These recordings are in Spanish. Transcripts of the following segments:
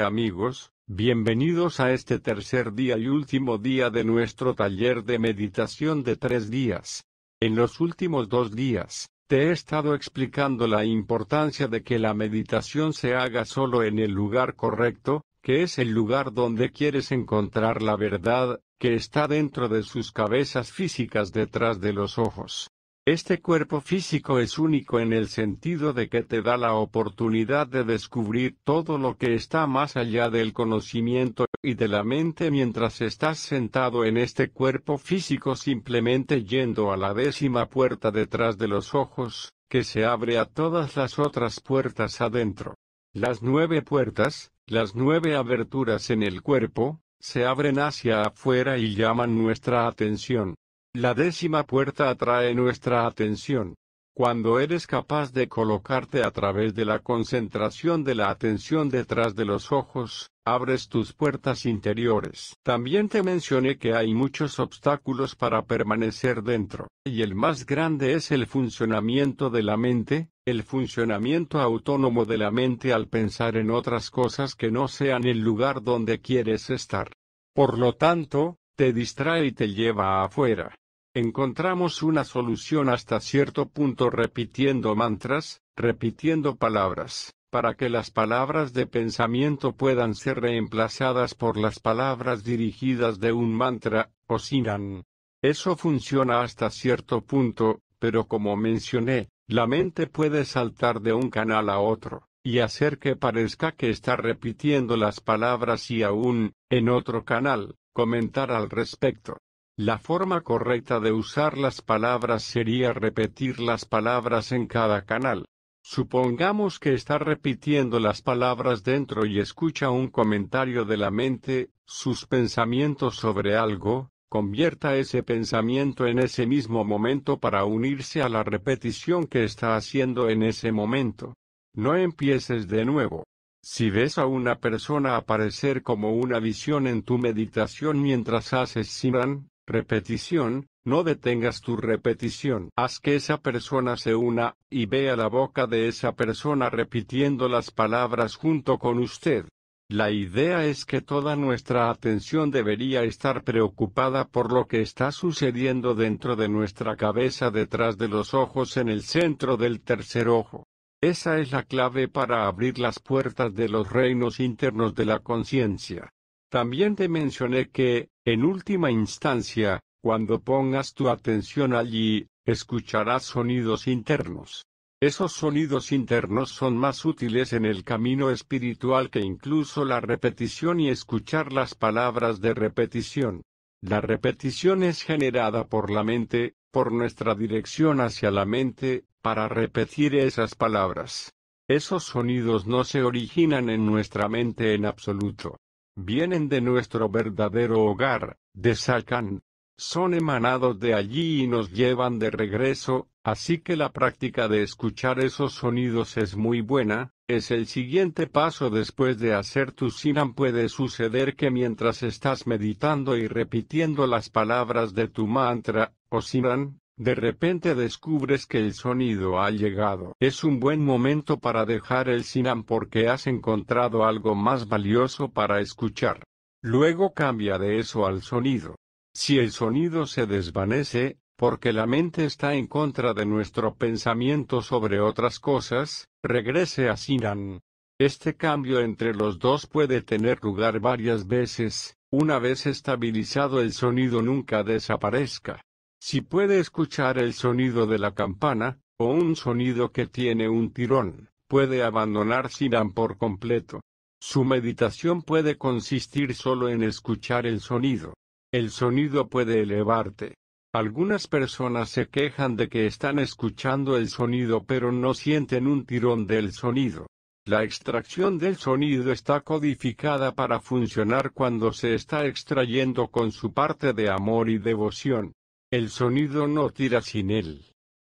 amigos, bienvenidos a este tercer día y último día de nuestro taller de meditación de tres días. En los últimos dos días, te he estado explicando la importancia de que la meditación se haga solo en el lugar correcto, que es el lugar donde quieres encontrar la verdad, que está dentro de sus cabezas físicas detrás de los ojos. Este cuerpo físico es único en el sentido de que te da la oportunidad de descubrir todo lo que está más allá del conocimiento y de la mente mientras estás sentado en este cuerpo físico simplemente yendo a la décima puerta detrás de los ojos, que se abre a todas las otras puertas adentro. Las nueve puertas, las nueve aberturas en el cuerpo, se abren hacia afuera y llaman nuestra atención. La décima puerta atrae nuestra atención. Cuando eres capaz de colocarte a través de la concentración de la atención detrás de los ojos, abres tus puertas interiores. También te mencioné que hay muchos obstáculos para permanecer dentro, y el más grande es el funcionamiento de la mente, el funcionamiento autónomo de la mente al pensar en otras cosas que no sean el lugar donde quieres estar. Por lo tanto, te distrae y te lleva afuera encontramos una solución hasta cierto punto repitiendo mantras, repitiendo palabras, para que las palabras de pensamiento puedan ser reemplazadas por las palabras dirigidas de un mantra, o sinan. Eso funciona hasta cierto punto, pero como mencioné, la mente puede saltar de un canal a otro, y hacer que parezca que está repitiendo las palabras y aún, en otro canal, comentar al respecto. La forma correcta de usar las palabras sería repetir las palabras en cada canal. Supongamos que está repitiendo las palabras dentro y escucha un comentario de la mente, sus pensamientos sobre algo, convierta ese pensamiento en ese mismo momento para unirse a la repetición que está haciendo en ese momento. No empieces de nuevo. Si ves a una persona aparecer como una visión en tu meditación mientras haces Simran, Repetición, no detengas tu repetición. Haz que esa persona se una, y vea la boca de esa persona repitiendo las palabras junto con usted. La idea es que toda nuestra atención debería estar preocupada por lo que está sucediendo dentro de nuestra cabeza detrás de los ojos en el centro del tercer ojo. Esa es la clave para abrir las puertas de los reinos internos de la conciencia. También te mencioné que, en última instancia, cuando pongas tu atención allí, escucharás sonidos internos. Esos sonidos internos son más útiles en el camino espiritual que incluso la repetición y escuchar las palabras de repetición. La repetición es generada por la mente, por nuestra dirección hacia la mente, para repetir esas palabras. Esos sonidos no se originan en nuestra mente en absoluto. Vienen de nuestro verdadero hogar, de Salkan. Son emanados de allí y nos llevan de regreso, así que la práctica de escuchar esos sonidos es muy buena, es el siguiente paso después de hacer tu Sinan puede suceder que mientras estás meditando y repitiendo las palabras de tu mantra, o sinan, de repente descubres que el sonido ha llegado. Es un buen momento para dejar el Sinan porque has encontrado algo más valioso para escuchar. Luego cambia de eso al sonido. Si el sonido se desvanece, porque la mente está en contra de nuestro pensamiento sobre otras cosas, regrese a Sinan. Este cambio entre los dos puede tener lugar varias veces, una vez estabilizado el sonido nunca desaparezca. Si puede escuchar el sonido de la campana, o un sonido que tiene un tirón, puede abandonar Sinan por completo. Su meditación puede consistir solo en escuchar el sonido. El sonido puede elevarte. Algunas personas se quejan de que están escuchando el sonido pero no sienten un tirón del sonido. La extracción del sonido está codificada para funcionar cuando se está extrayendo con su parte de amor y devoción. El sonido no tira sin él.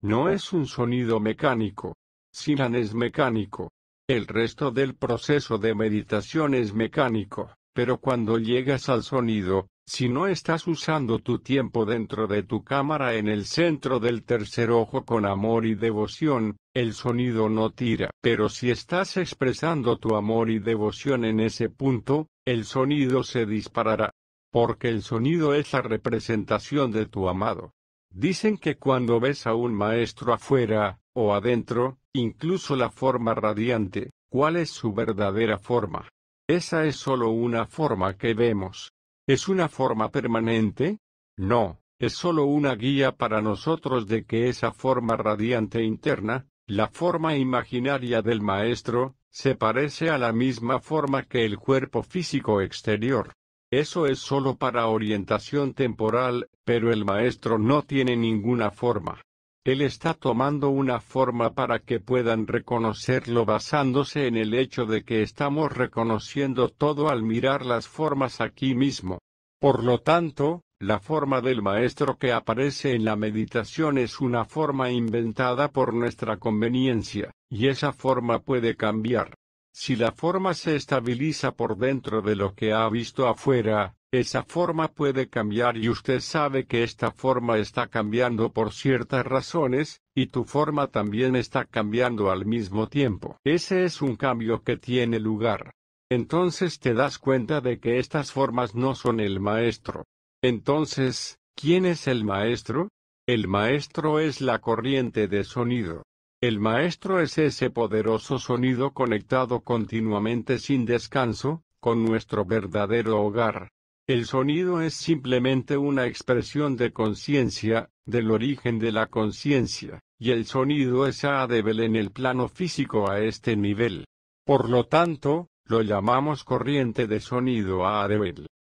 No es un sonido mecánico. Sinan es mecánico. El resto del proceso de meditación es mecánico, pero cuando llegas al sonido, si no estás usando tu tiempo dentro de tu cámara en el centro del tercer ojo con amor y devoción, el sonido no tira. Pero si estás expresando tu amor y devoción en ese punto, el sonido se disparará porque el sonido es la representación de tu amado. Dicen que cuando ves a un maestro afuera, o adentro, incluso la forma radiante, ¿cuál es su verdadera forma? Esa es solo una forma que vemos. ¿Es una forma permanente? No, es solo una guía para nosotros de que esa forma radiante interna, la forma imaginaria del maestro, se parece a la misma forma que el cuerpo físico exterior. Eso es solo para orientación temporal, pero el maestro no tiene ninguna forma. Él está tomando una forma para que puedan reconocerlo basándose en el hecho de que estamos reconociendo todo al mirar las formas aquí mismo. Por lo tanto, la forma del maestro que aparece en la meditación es una forma inventada por nuestra conveniencia, y esa forma puede cambiar. Si la forma se estabiliza por dentro de lo que ha visto afuera, esa forma puede cambiar y usted sabe que esta forma está cambiando por ciertas razones, y tu forma también está cambiando al mismo tiempo. Ese es un cambio que tiene lugar. Entonces te das cuenta de que estas formas no son el maestro. Entonces, ¿quién es el maestro? El maestro es la corriente de sonido. El Maestro es ese poderoso sonido conectado continuamente sin descanso, con nuestro verdadero hogar. El sonido es simplemente una expresión de conciencia, del origen de la conciencia, y el sonido es débel en el plano físico a este nivel. Por lo tanto, lo llamamos corriente de sonido a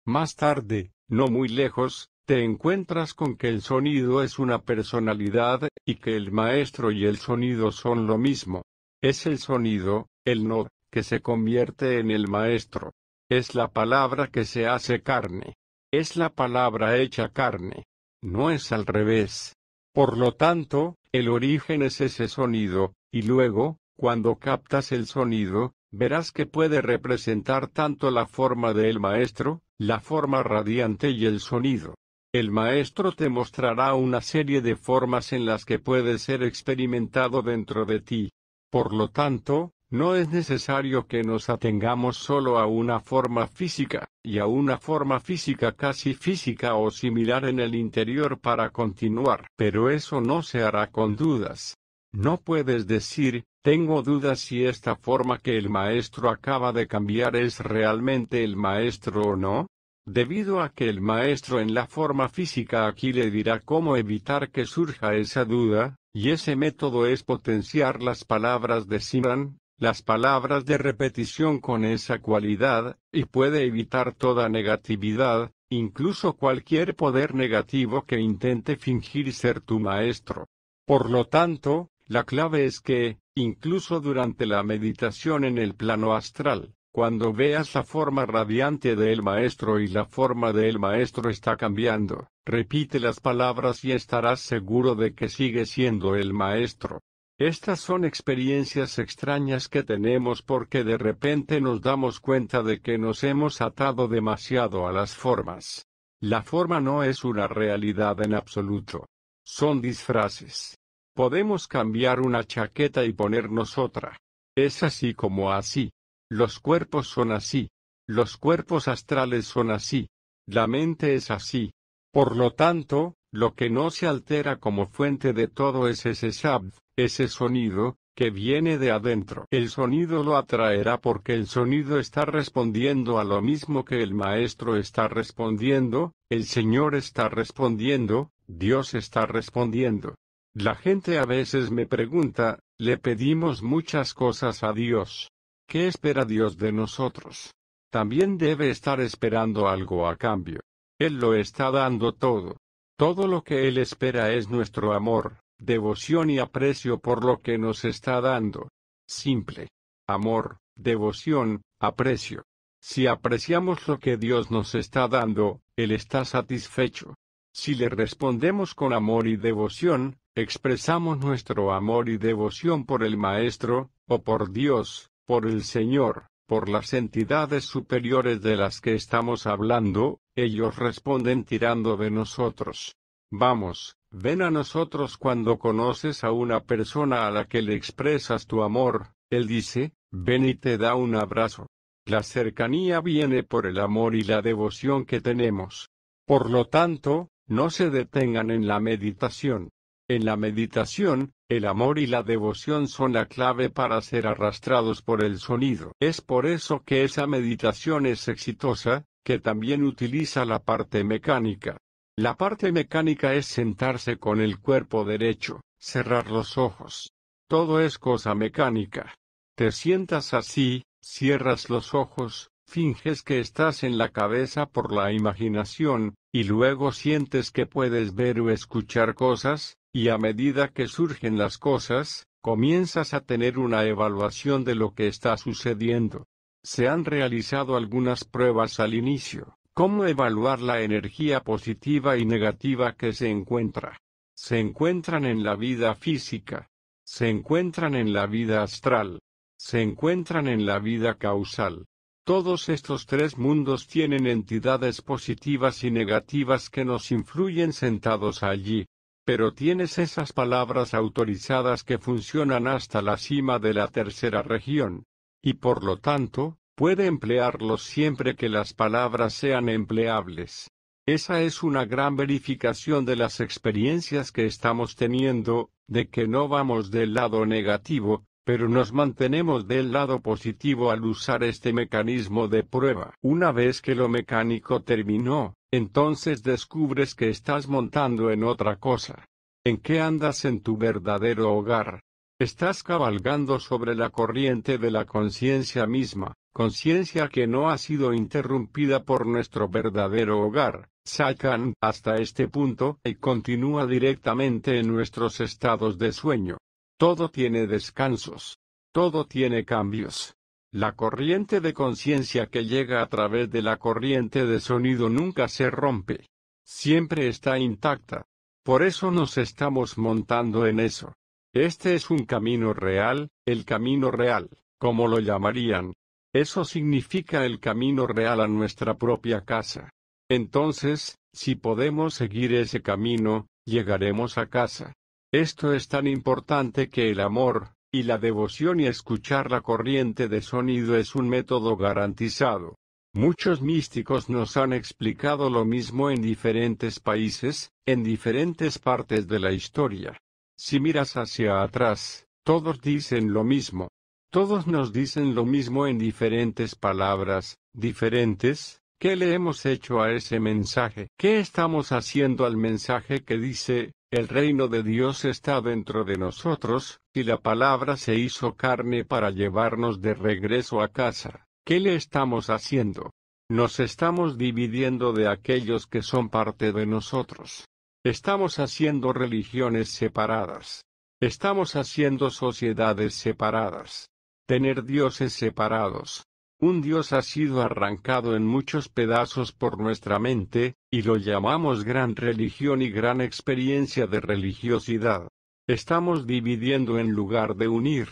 Más tarde, no muy lejos, te encuentras con que el sonido es una personalidad, y que el maestro y el sonido son lo mismo. Es el sonido, el no, que se convierte en el maestro. Es la palabra que se hace carne. Es la palabra hecha carne. No es al revés. Por lo tanto, el origen es ese sonido, y luego, cuando captas el sonido, verás que puede representar tanto la forma del maestro, la forma radiante y el sonido. El maestro te mostrará una serie de formas en las que puede ser experimentado dentro de ti. Por lo tanto, no es necesario que nos atengamos solo a una forma física, y a una forma física casi física o similar en el interior para continuar. Pero eso no se hará con dudas. No puedes decir, tengo dudas si esta forma que el maestro acaba de cambiar es realmente el maestro o no, debido a que el maestro en la forma física aquí le dirá cómo evitar que surja esa duda, y ese método es potenciar las palabras de Simran, las palabras de repetición con esa cualidad, y puede evitar toda negatividad, incluso cualquier poder negativo que intente fingir ser tu maestro. Por lo tanto, la clave es que, incluso durante la meditación en el plano astral, cuando veas la forma radiante del Maestro y la forma del Maestro está cambiando, repite las palabras y estarás seguro de que sigue siendo el Maestro. Estas son experiencias extrañas que tenemos porque de repente nos damos cuenta de que nos hemos atado demasiado a las formas. La forma no es una realidad en absoluto. Son disfraces. Podemos cambiar una chaqueta y ponernos otra. Es así como así. Los cuerpos son así. Los cuerpos astrales son así. La mente es así. Por lo tanto, lo que no se altera como fuente de todo es ese shabd, ese sonido, que viene de adentro. El sonido lo atraerá porque el sonido está respondiendo a lo mismo que el maestro está respondiendo, el Señor está respondiendo, Dios está respondiendo. La gente a veces me pregunta, le pedimos muchas cosas a Dios, ¿Qué espera Dios de nosotros? También debe estar esperando algo a cambio. Él lo está dando todo. Todo lo que Él espera es nuestro amor, devoción y aprecio por lo que nos está dando. Simple. Amor, devoción, aprecio. Si apreciamos lo que Dios nos está dando, Él está satisfecho. Si le respondemos con amor y devoción, expresamos nuestro amor y devoción por el Maestro, o por Dios, por el Señor, por las entidades superiores de las que estamos hablando, ellos responden tirando de nosotros. Vamos, ven a nosotros cuando conoces a una persona a la que le expresas tu amor, él dice, ven y te da un abrazo. La cercanía viene por el amor y la devoción que tenemos. Por lo tanto, no se detengan en la meditación. En la meditación, el amor y la devoción son la clave para ser arrastrados por el sonido. Es por eso que esa meditación es exitosa, que también utiliza la parte mecánica. La parte mecánica es sentarse con el cuerpo derecho, cerrar los ojos. Todo es cosa mecánica. Te sientas así, cierras los ojos, finges que estás en la cabeza por la imaginación, y luego sientes que puedes ver o escuchar cosas, y a medida que surgen las cosas, comienzas a tener una evaluación de lo que está sucediendo. Se han realizado algunas pruebas al inicio, cómo evaluar la energía positiva y negativa que se encuentra. Se encuentran en la vida física, se encuentran en la vida astral, se encuentran en la vida causal. Todos estos tres mundos tienen entidades positivas y negativas que nos influyen sentados allí. Pero tienes esas palabras autorizadas que funcionan hasta la cima de la tercera región. Y por lo tanto, puede emplearlos siempre que las palabras sean empleables. Esa es una gran verificación de las experiencias que estamos teniendo, de que no vamos del lado negativo, pero nos mantenemos del lado positivo al usar este mecanismo de prueba. Una vez que lo mecánico terminó, entonces descubres que estás montando en otra cosa. ¿En qué andas en tu verdadero hogar? Estás cabalgando sobre la corriente de la conciencia misma, conciencia que no ha sido interrumpida por nuestro verdadero hogar, sacan hasta este punto y continúa directamente en nuestros estados de sueño. Todo tiene descansos. Todo tiene cambios. La corriente de conciencia que llega a través de la corriente de sonido nunca se rompe. Siempre está intacta. Por eso nos estamos montando en eso. Este es un camino real, el camino real, como lo llamarían. Eso significa el camino real a nuestra propia casa. Entonces, si podemos seguir ese camino, llegaremos a casa. Esto es tan importante que el amor, y la devoción y escuchar la corriente de sonido es un método garantizado. Muchos místicos nos han explicado lo mismo en diferentes países, en diferentes partes de la historia. Si miras hacia atrás, todos dicen lo mismo. Todos nos dicen lo mismo en diferentes palabras, diferentes, ¿qué le hemos hecho a ese mensaje? ¿Qué estamos haciendo al mensaje que dice, el reino de Dios está dentro de nosotros, y la palabra se hizo carne para llevarnos de regreso a casa. ¿Qué le estamos haciendo? Nos estamos dividiendo de aquellos que son parte de nosotros. Estamos haciendo religiones separadas. Estamos haciendo sociedades separadas. Tener dioses separados. Un Dios ha sido arrancado en muchos pedazos por nuestra mente, y lo llamamos gran religión y gran experiencia de religiosidad. Estamos dividiendo en lugar de unir.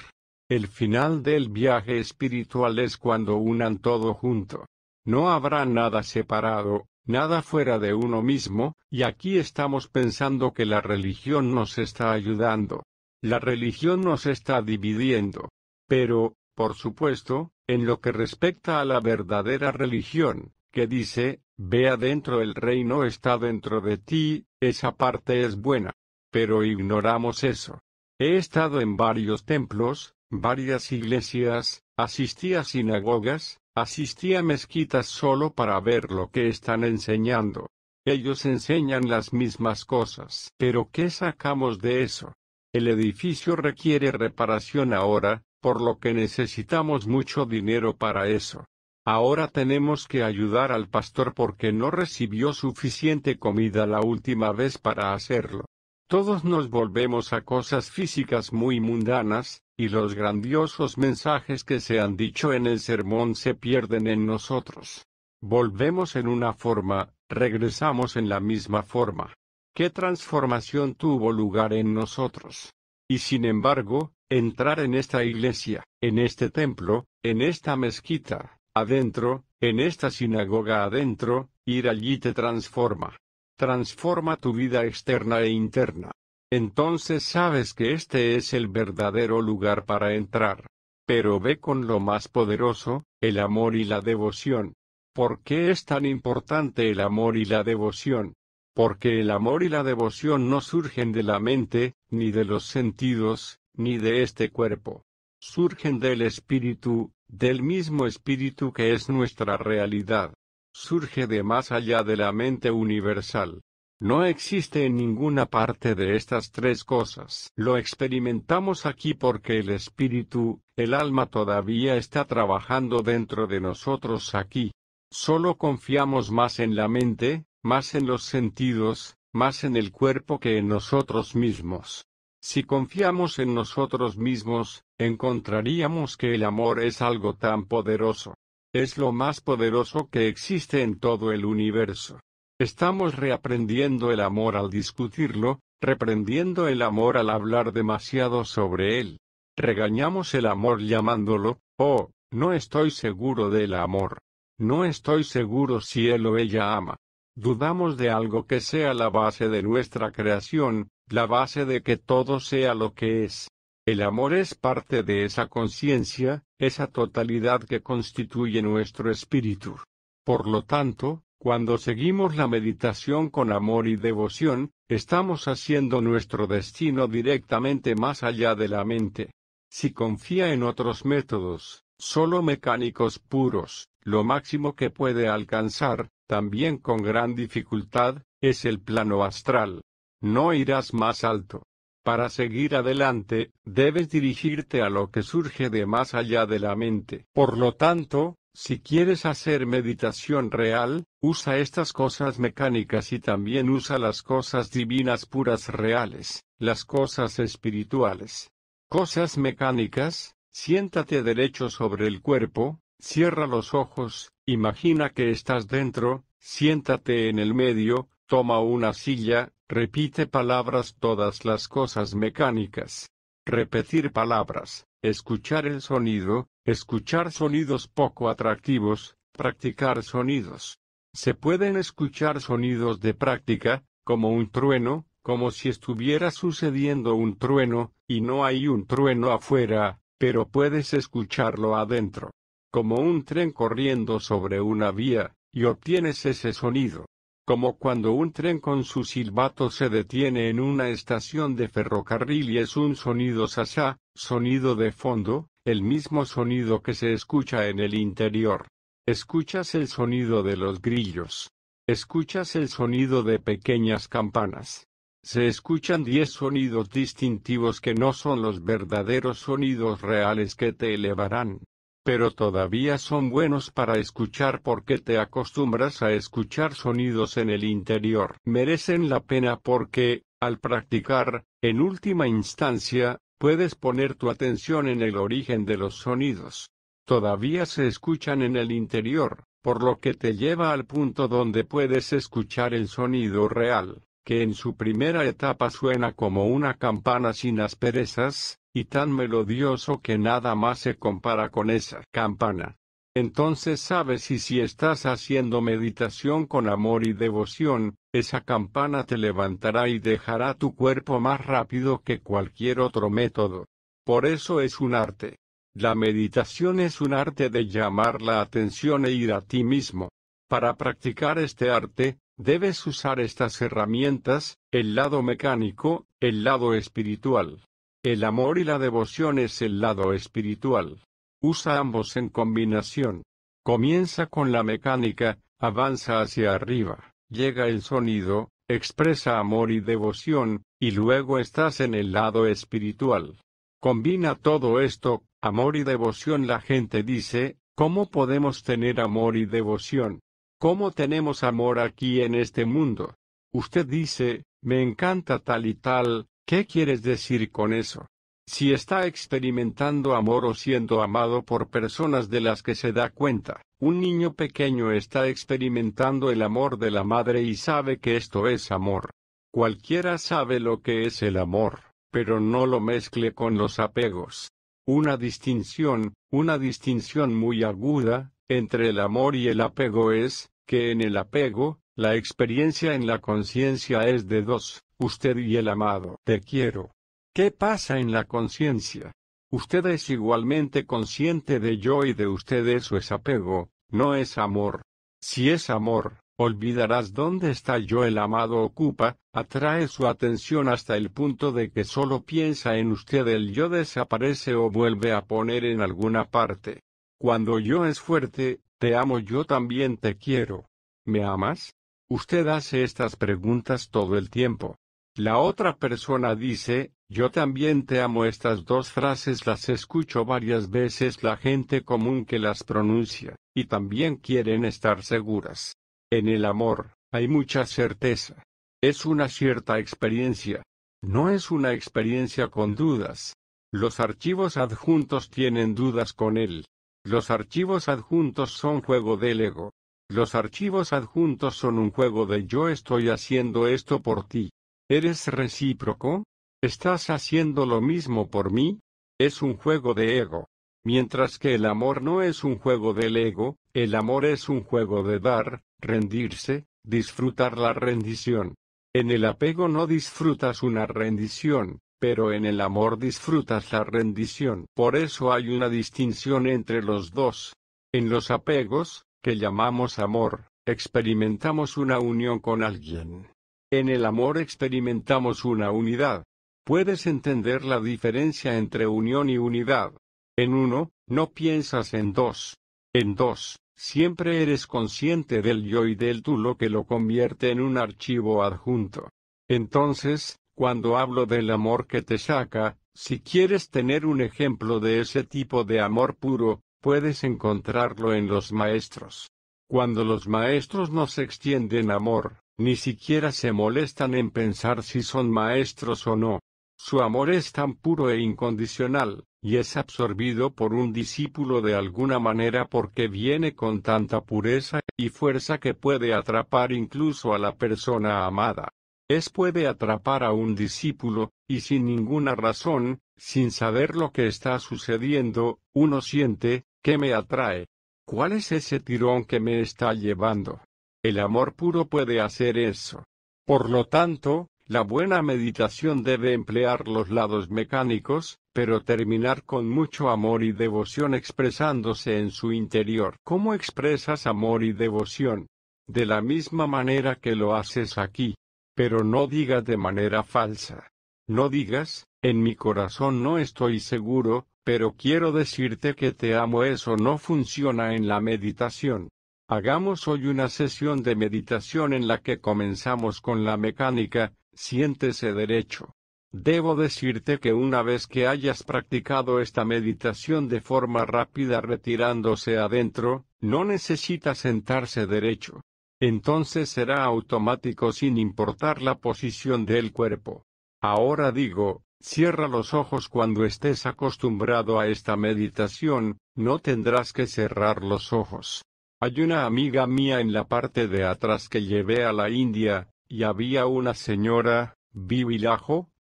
El final del viaje espiritual es cuando unan todo junto. No habrá nada separado, nada fuera de uno mismo, y aquí estamos pensando que la religión nos está ayudando. La religión nos está dividiendo. Pero, por supuesto, en lo que respecta a la verdadera religión, que dice, ve adentro el reino está dentro de ti, esa parte es buena. Pero ignoramos eso. He estado en varios templos, varias iglesias, asistí a sinagogas, asistí a mezquitas solo para ver lo que están enseñando. Ellos enseñan las mismas cosas. Pero ¿qué sacamos de eso? El edificio requiere reparación ahora, por lo que necesitamos mucho dinero para eso. Ahora tenemos que ayudar al pastor porque no recibió suficiente comida la última vez para hacerlo. Todos nos volvemos a cosas físicas muy mundanas, y los grandiosos mensajes que se han dicho en el sermón se pierden en nosotros. Volvemos en una forma, regresamos en la misma forma. ¿Qué transformación tuvo lugar en nosotros? Y sin embargo, entrar en esta iglesia, en este templo, en esta mezquita, adentro, en esta sinagoga adentro, ir allí te transforma. Transforma tu vida externa e interna. Entonces sabes que este es el verdadero lugar para entrar. Pero ve con lo más poderoso, el amor y la devoción. ¿Por qué es tan importante el amor y la devoción? porque el amor y la devoción no surgen de la mente, ni de los sentidos, ni de este cuerpo. Surgen del espíritu, del mismo espíritu que es nuestra realidad. Surge de más allá de la mente universal. No existe en ninguna parte de estas tres cosas. Lo experimentamos aquí porque el espíritu, el alma todavía está trabajando dentro de nosotros aquí. Solo confiamos más en la mente, más en los sentidos, más en el cuerpo que en nosotros mismos. Si confiamos en nosotros mismos, encontraríamos que el amor es algo tan poderoso. Es lo más poderoso que existe en todo el universo. Estamos reaprendiendo el amor al discutirlo, reprendiendo el amor al hablar demasiado sobre él. Regañamos el amor llamándolo, oh, no estoy seguro del amor. No estoy seguro si él o ella ama. Dudamos de algo que sea la base de nuestra creación, la base de que todo sea lo que es. El amor es parte de esa conciencia, esa totalidad que constituye nuestro espíritu. Por lo tanto, cuando seguimos la meditación con amor y devoción, estamos haciendo nuestro destino directamente más allá de la mente. Si confía en otros métodos, solo mecánicos puros, lo máximo que puede alcanzar, también con gran dificultad, es el plano astral. No irás más alto. Para seguir adelante, debes dirigirte a lo que surge de más allá de la mente. Por lo tanto, si quieres hacer meditación real, usa estas cosas mecánicas y también usa las cosas divinas puras reales, las cosas espirituales. Cosas mecánicas, siéntate derecho sobre el cuerpo, cierra los ojos, Imagina que estás dentro, siéntate en el medio, toma una silla, repite palabras todas las cosas mecánicas. Repetir palabras, escuchar el sonido, escuchar sonidos poco atractivos, practicar sonidos. Se pueden escuchar sonidos de práctica, como un trueno, como si estuviera sucediendo un trueno, y no hay un trueno afuera, pero puedes escucharlo adentro como un tren corriendo sobre una vía, y obtienes ese sonido, como cuando un tren con su silbato se detiene en una estación de ferrocarril y es un sonido sasá, sonido de fondo, el mismo sonido que se escucha en el interior. Escuchas el sonido de los grillos. Escuchas el sonido de pequeñas campanas. Se escuchan diez sonidos distintivos que no son los verdaderos sonidos reales que te elevarán pero todavía son buenos para escuchar porque te acostumbras a escuchar sonidos en el interior. Merecen la pena porque, al practicar, en última instancia, puedes poner tu atención en el origen de los sonidos. Todavía se escuchan en el interior, por lo que te lleva al punto donde puedes escuchar el sonido real, que en su primera etapa suena como una campana sin asperezas, y tan melodioso que nada más se compara con esa campana. Entonces sabes y si estás haciendo meditación con amor y devoción, esa campana te levantará y dejará tu cuerpo más rápido que cualquier otro método. Por eso es un arte. La meditación es un arte de llamar la atención e ir a ti mismo. Para practicar este arte, debes usar estas herramientas, el lado mecánico, el lado espiritual, el amor y la devoción es el lado espiritual. Usa ambos en combinación. Comienza con la mecánica, avanza hacia arriba, llega el sonido, expresa amor y devoción, y luego estás en el lado espiritual. Combina todo esto, amor y devoción. La gente dice, ¿cómo podemos tener amor y devoción? ¿Cómo tenemos amor aquí en este mundo? Usted dice, me encanta tal y tal, ¿Qué quieres decir con eso? Si está experimentando amor o siendo amado por personas de las que se da cuenta, un niño pequeño está experimentando el amor de la madre y sabe que esto es amor. Cualquiera sabe lo que es el amor, pero no lo mezcle con los apegos. Una distinción, una distinción muy aguda, entre el amor y el apego es, que en el apego, la experiencia en la conciencia es de dos, usted y el amado. Te quiero. ¿Qué pasa en la conciencia? Usted es igualmente consciente de yo y de usted eso es apego, no es amor. Si es amor, olvidarás dónde está yo el amado ocupa, atrae su atención hasta el punto de que solo piensa en usted el yo desaparece o vuelve a poner en alguna parte. Cuando yo es fuerte, te amo yo también te quiero. ¿Me amas? Usted hace estas preguntas todo el tiempo. La otra persona dice, yo también te amo. Estas dos frases las escucho varias veces la gente común que las pronuncia, y también quieren estar seguras. En el amor, hay mucha certeza. Es una cierta experiencia. No es una experiencia con dudas. Los archivos adjuntos tienen dudas con él. Los archivos adjuntos son juego del ego, los archivos adjuntos son un juego de yo estoy haciendo esto por ti. ¿Eres recíproco? ¿Estás haciendo lo mismo por mí? Es un juego de ego. Mientras que el amor no es un juego del ego, el amor es un juego de dar, rendirse, disfrutar la rendición. En el apego no disfrutas una rendición, pero en el amor disfrutas la rendición. Por eso hay una distinción entre los dos. En los apegos, que llamamos amor, experimentamos una unión con alguien. En el amor experimentamos una unidad. Puedes entender la diferencia entre unión y unidad. En uno, no piensas en dos. En dos, siempre eres consciente del yo y del tú lo que lo convierte en un archivo adjunto. Entonces, cuando hablo del amor que te saca, si quieres tener un ejemplo de ese tipo de amor puro, puedes encontrarlo en los maestros. Cuando los maestros no se extienden amor, ni siquiera se molestan en pensar si son maestros o no. Su amor es tan puro e incondicional, y es absorbido por un discípulo de alguna manera porque viene con tanta pureza y fuerza que puede atrapar incluso a la persona amada. Es puede atrapar a un discípulo, y sin ninguna razón, sin saber lo que está sucediendo, uno siente, ¿Qué me atrae? ¿Cuál es ese tirón que me está llevando? El amor puro puede hacer eso. Por lo tanto, la buena meditación debe emplear los lados mecánicos, pero terminar con mucho amor y devoción expresándose en su interior. ¿Cómo expresas amor y devoción? De la misma manera que lo haces aquí. Pero no digas de manera falsa. No digas, en mi corazón no estoy seguro, pero quiero decirte que te amo. Eso no funciona en la meditación. Hagamos hoy una sesión de meditación en la que comenzamos con la mecánica, siéntese derecho. Debo decirte que una vez que hayas practicado esta meditación de forma rápida retirándose adentro, no necesita sentarse derecho. Entonces será automático sin importar la posición del cuerpo. Ahora digo, cierra los ojos cuando estés acostumbrado a esta meditación, no tendrás que cerrar los ojos. Hay una amiga mía en la parte de atrás que llevé a la India, y había una señora, Bibi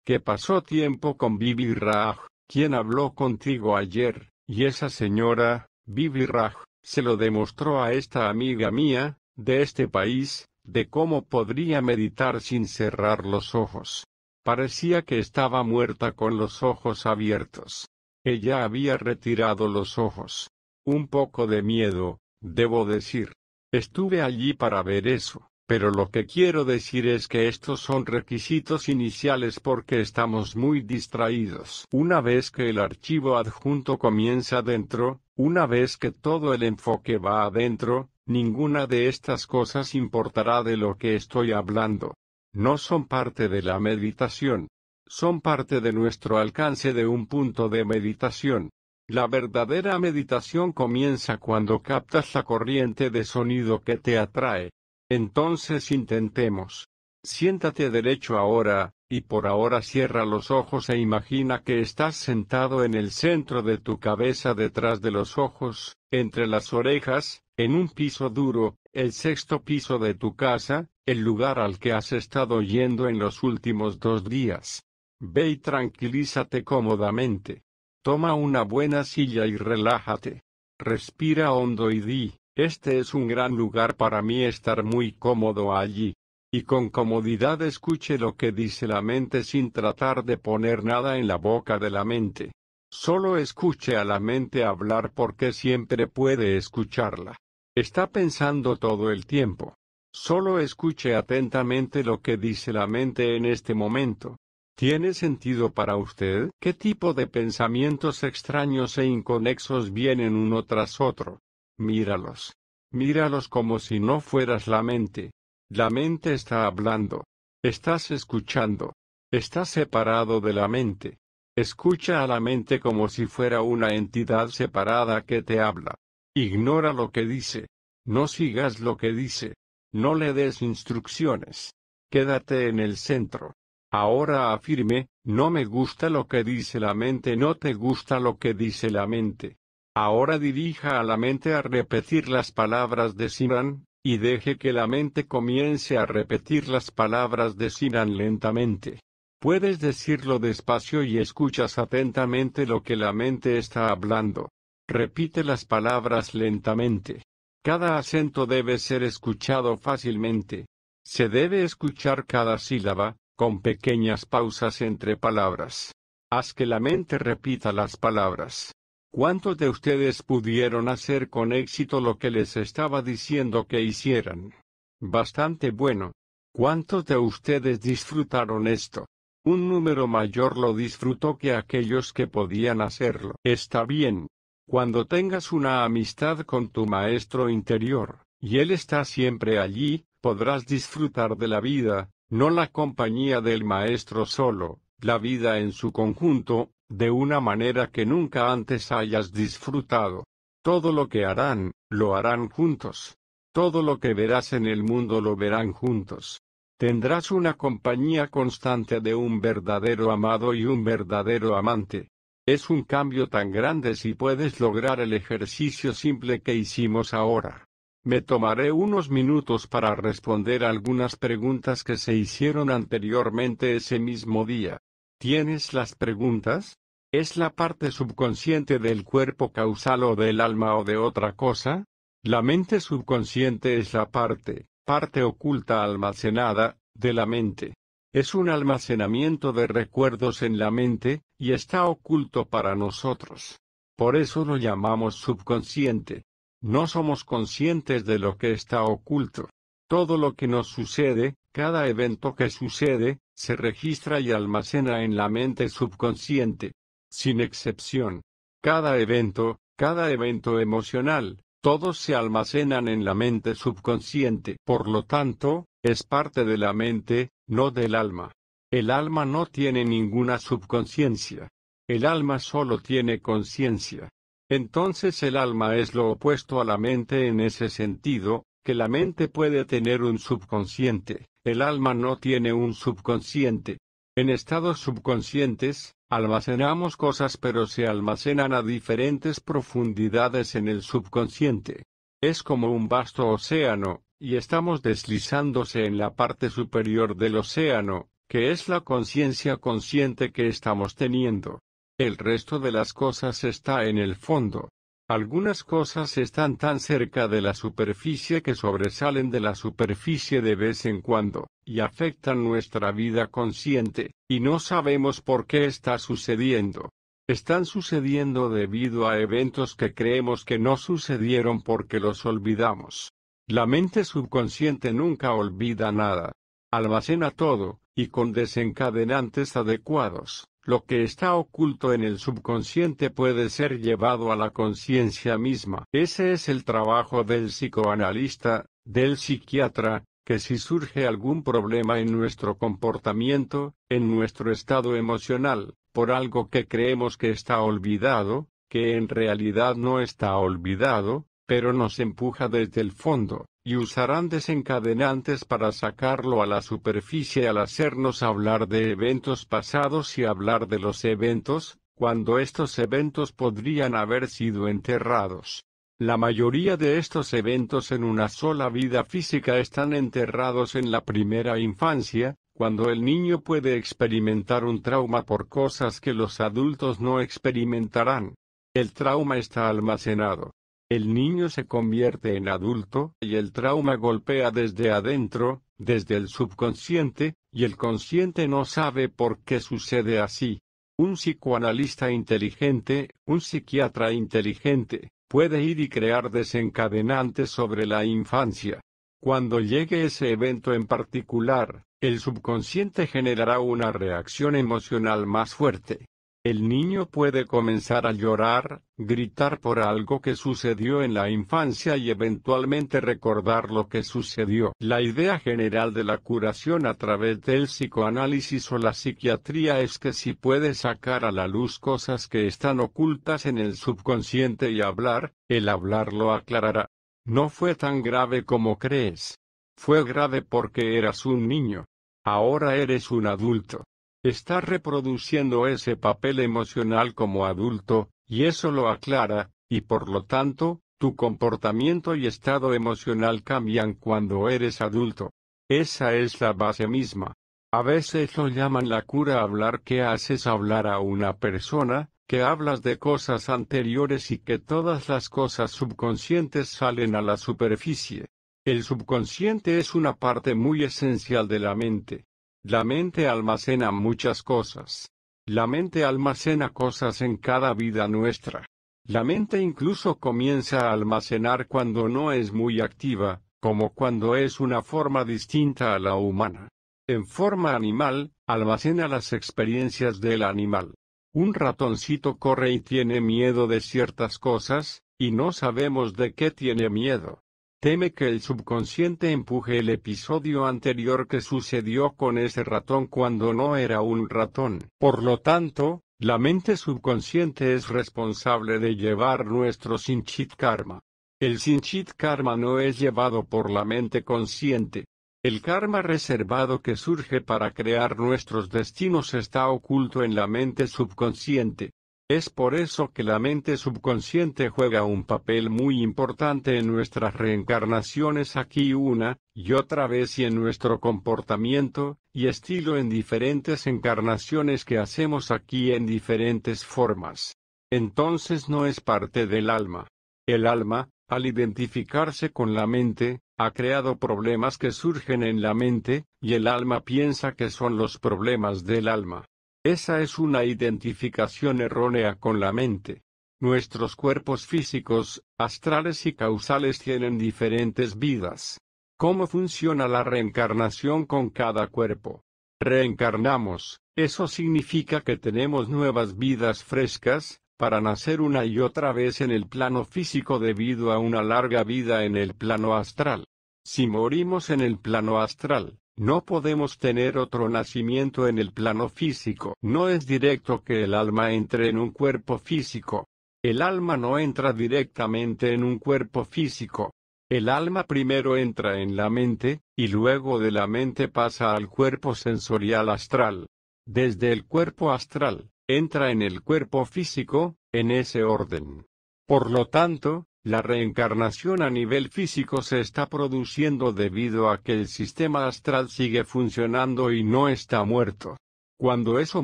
que pasó tiempo con Bibi Raj, quien habló contigo ayer, y esa señora, Bibi Raj, se lo demostró a esta amiga mía, de este país, de cómo podría meditar sin cerrar los ojos. Parecía que estaba muerta con los ojos abiertos. Ella había retirado los ojos. Un poco de miedo, debo decir. Estuve allí para ver eso, pero lo que quiero decir es que estos son requisitos iniciales porque estamos muy distraídos. Una vez que el archivo adjunto comienza adentro, una vez que todo el enfoque va adentro, ninguna de estas cosas importará de lo que estoy hablando no son parte de la meditación, son parte de nuestro alcance de un punto de meditación. La verdadera meditación comienza cuando captas la corriente de sonido que te atrae. Entonces intentemos. Siéntate derecho ahora, y por ahora cierra los ojos e imagina que estás sentado en el centro de tu cabeza detrás de los ojos, entre las orejas, en un piso duro, el sexto piso de tu casa, el lugar al que has estado yendo en los últimos dos días. Ve y tranquilízate cómodamente. Toma una buena silla y relájate. Respira hondo y di, este es un gran lugar para mí estar muy cómodo allí y con comodidad escuche lo que dice la mente sin tratar de poner nada en la boca de la mente. Solo escuche a la mente hablar porque siempre puede escucharla. Está pensando todo el tiempo. Solo escuche atentamente lo que dice la mente en este momento. ¿Tiene sentido para usted qué tipo de pensamientos extraños e inconexos vienen uno tras otro? Míralos. Míralos como si no fueras la mente, la mente está hablando. Estás escuchando. Estás separado de la mente. Escucha a la mente como si fuera una entidad separada que te habla. Ignora lo que dice. No sigas lo que dice. No le des instrucciones. Quédate en el centro. Ahora afirme, no me gusta lo que dice la mente, no te gusta lo que dice la mente. Ahora dirija a la mente a repetir las palabras de Simran, y deje que la mente comience a repetir las palabras de Sinan lentamente. Puedes decirlo despacio y escuchas atentamente lo que la mente está hablando. Repite las palabras lentamente. Cada acento debe ser escuchado fácilmente. Se debe escuchar cada sílaba, con pequeñas pausas entre palabras. Haz que la mente repita las palabras. ¿Cuántos de ustedes pudieron hacer con éxito lo que les estaba diciendo que hicieran? Bastante bueno. ¿Cuántos de ustedes disfrutaron esto? Un número mayor lo disfrutó que aquellos que podían hacerlo. Está bien. Cuando tengas una amistad con tu maestro interior, y él está siempre allí, podrás disfrutar de la vida, no la compañía del maestro solo, la vida en su conjunto, de una manera que nunca antes hayas disfrutado. Todo lo que harán, lo harán juntos. Todo lo que verás en el mundo lo verán juntos. Tendrás una compañía constante de un verdadero amado y un verdadero amante. Es un cambio tan grande si puedes lograr el ejercicio simple que hicimos ahora. Me tomaré unos minutos para responder algunas preguntas que se hicieron anteriormente ese mismo día. ¿Tienes las preguntas? ¿Es la parte subconsciente del cuerpo causal o del alma o de otra cosa? La mente subconsciente es la parte, parte oculta almacenada, de la mente. Es un almacenamiento de recuerdos en la mente, y está oculto para nosotros. Por eso lo llamamos subconsciente. No somos conscientes de lo que está oculto. Todo lo que nos sucede, cada evento que sucede, se registra y almacena en la mente subconsciente sin excepción. Cada evento, cada evento emocional, todos se almacenan en la mente subconsciente. Por lo tanto, es parte de la mente, no del alma. El alma no tiene ninguna subconsciencia. El alma solo tiene conciencia. Entonces el alma es lo opuesto a la mente en ese sentido, que la mente puede tener un subconsciente, el alma no tiene un subconsciente, en estados subconscientes, almacenamos cosas pero se almacenan a diferentes profundidades en el subconsciente. Es como un vasto océano, y estamos deslizándose en la parte superior del océano, que es la conciencia consciente que estamos teniendo. El resto de las cosas está en el fondo. Algunas cosas están tan cerca de la superficie que sobresalen de la superficie de vez en cuando, y afectan nuestra vida consciente, y no sabemos por qué está sucediendo. Están sucediendo debido a eventos que creemos que no sucedieron porque los olvidamos. La mente subconsciente nunca olvida nada. Almacena todo, y con desencadenantes adecuados, lo que está oculto en el subconsciente puede ser llevado a la conciencia misma. Ese es el trabajo del psicoanalista, del psiquiatra, que si surge algún problema en nuestro comportamiento, en nuestro estado emocional, por algo que creemos que está olvidado, que en realidad no está olvidado, pero nos empuja desde el fondo, y usarán desencadenantes para sacarlo a la superficie al hacernos hablar de eventos pasados y hablar de los eventos, cuando estos eventos podrían haber sido enterrados. La mayoría de estos eventos en una sola vida física están enterrados en la primera infancia, cuando el niño puede experimentar un trauma por cosas que los adultos no experimentarán. El trauma está almacenado, el niño se convierte en adulto, y el trauma golpea desde adentro, desde el subconsciente, y el consciente no sabe por qué sucede así. Un psicoanalista inteligente, un psiquiatra inteligente, puede ir y crear desencadenantes sobre la infancia. Cuando llegue ese evento en particular, el subconsciente generará una reacción emocional más fuerte. El niño puede comenzar a llorar, gritar por algo que sucedió en la infancia y eventualmente recordar lo que sucedió. La idea general de la curación a través del psicoanálisis o la psiquiatría es que si puede sacar a la luz cosas que están ocultas en el subconsciente y hablar, el hablar lo aclarará. No fue tan grave como crees. Fue grave porque eras un niño. Ahora eres un adulto. Está reproduciendo ese papel emocional como adulto, y eso lo aclara, y por lo tanto, tu comportamiento y estado emocional cambian cuando eres adulto. Esa es la base misma. A veces lo llaman la cura hablar que haces hablar a una persona, que hablas de cosas anteriores y que todas las cosas subconscientes salen a la superficie. El subconsciente es una parte muy esencial de la mente. La mente almacena muchas cosas. La mente almacena cosas en cada vida nuestra. La mente incluso comienza a almacenar cuando no es muy activa, como cuando es una forma distinta a la humana. En forma animal, almacena las experiencias del animal. Un ratoncito corre y tiene miedo de ciertas cosas, y no sabemos de qué tiene miedo teme que el subconsciente empuje el episodio anterior que sucedió con ese ratón cuando no era un ratón. Por lo tanto, la mente subconsciente es responsable de llevar nuestro sinchit karma. El sinchit karma no es llevado por la mente consciente. El karma reservado que surge para crear nuestros destinos está oculto en la mente subconsciente. Es por eso que la mente subconsciente juega un papel muy importante en nuestras reencarnaciones aquí una, y otra vez y en nuestro comportamiento, y estilo en diferentes encarnaciones que hacemos aquí en diferentes formas. Entonces no es parte del alma. El alma, al identificarse con la mente, ha creado problemas que surgen en la mente, y el alma piensa que son los problemas del alma. Esa es una identificación errónea con la mente. Nuestros cuerpos físicos, astrales y causales tienen diferentes vidas. ¿Cómo funciona la reencarnación con cada cuerpo? Reencarnamos, eso significa que tenemos nuevas vidas frescas, para nacer una y otra vez en el plano físico debido a una larga vida en el plano astral. Si morimos en el plano astral, no podemos tener otro nacimiento en el plano físico. No es directo que el alma entre en un cuerpo físico. El alma no entra directamente en un cuerpo físico. El alma primero entra en la mente, y luego de la mente pasa al cuerpo sensorial astral. Desde el cuerpo astral, entra en el cuerpo físico, en ese orden. Por lo tanto, la reencarnación a nivel físico se está produciendo debido a que el sistema astral sigue funcionando y no está muerto. Cuando eso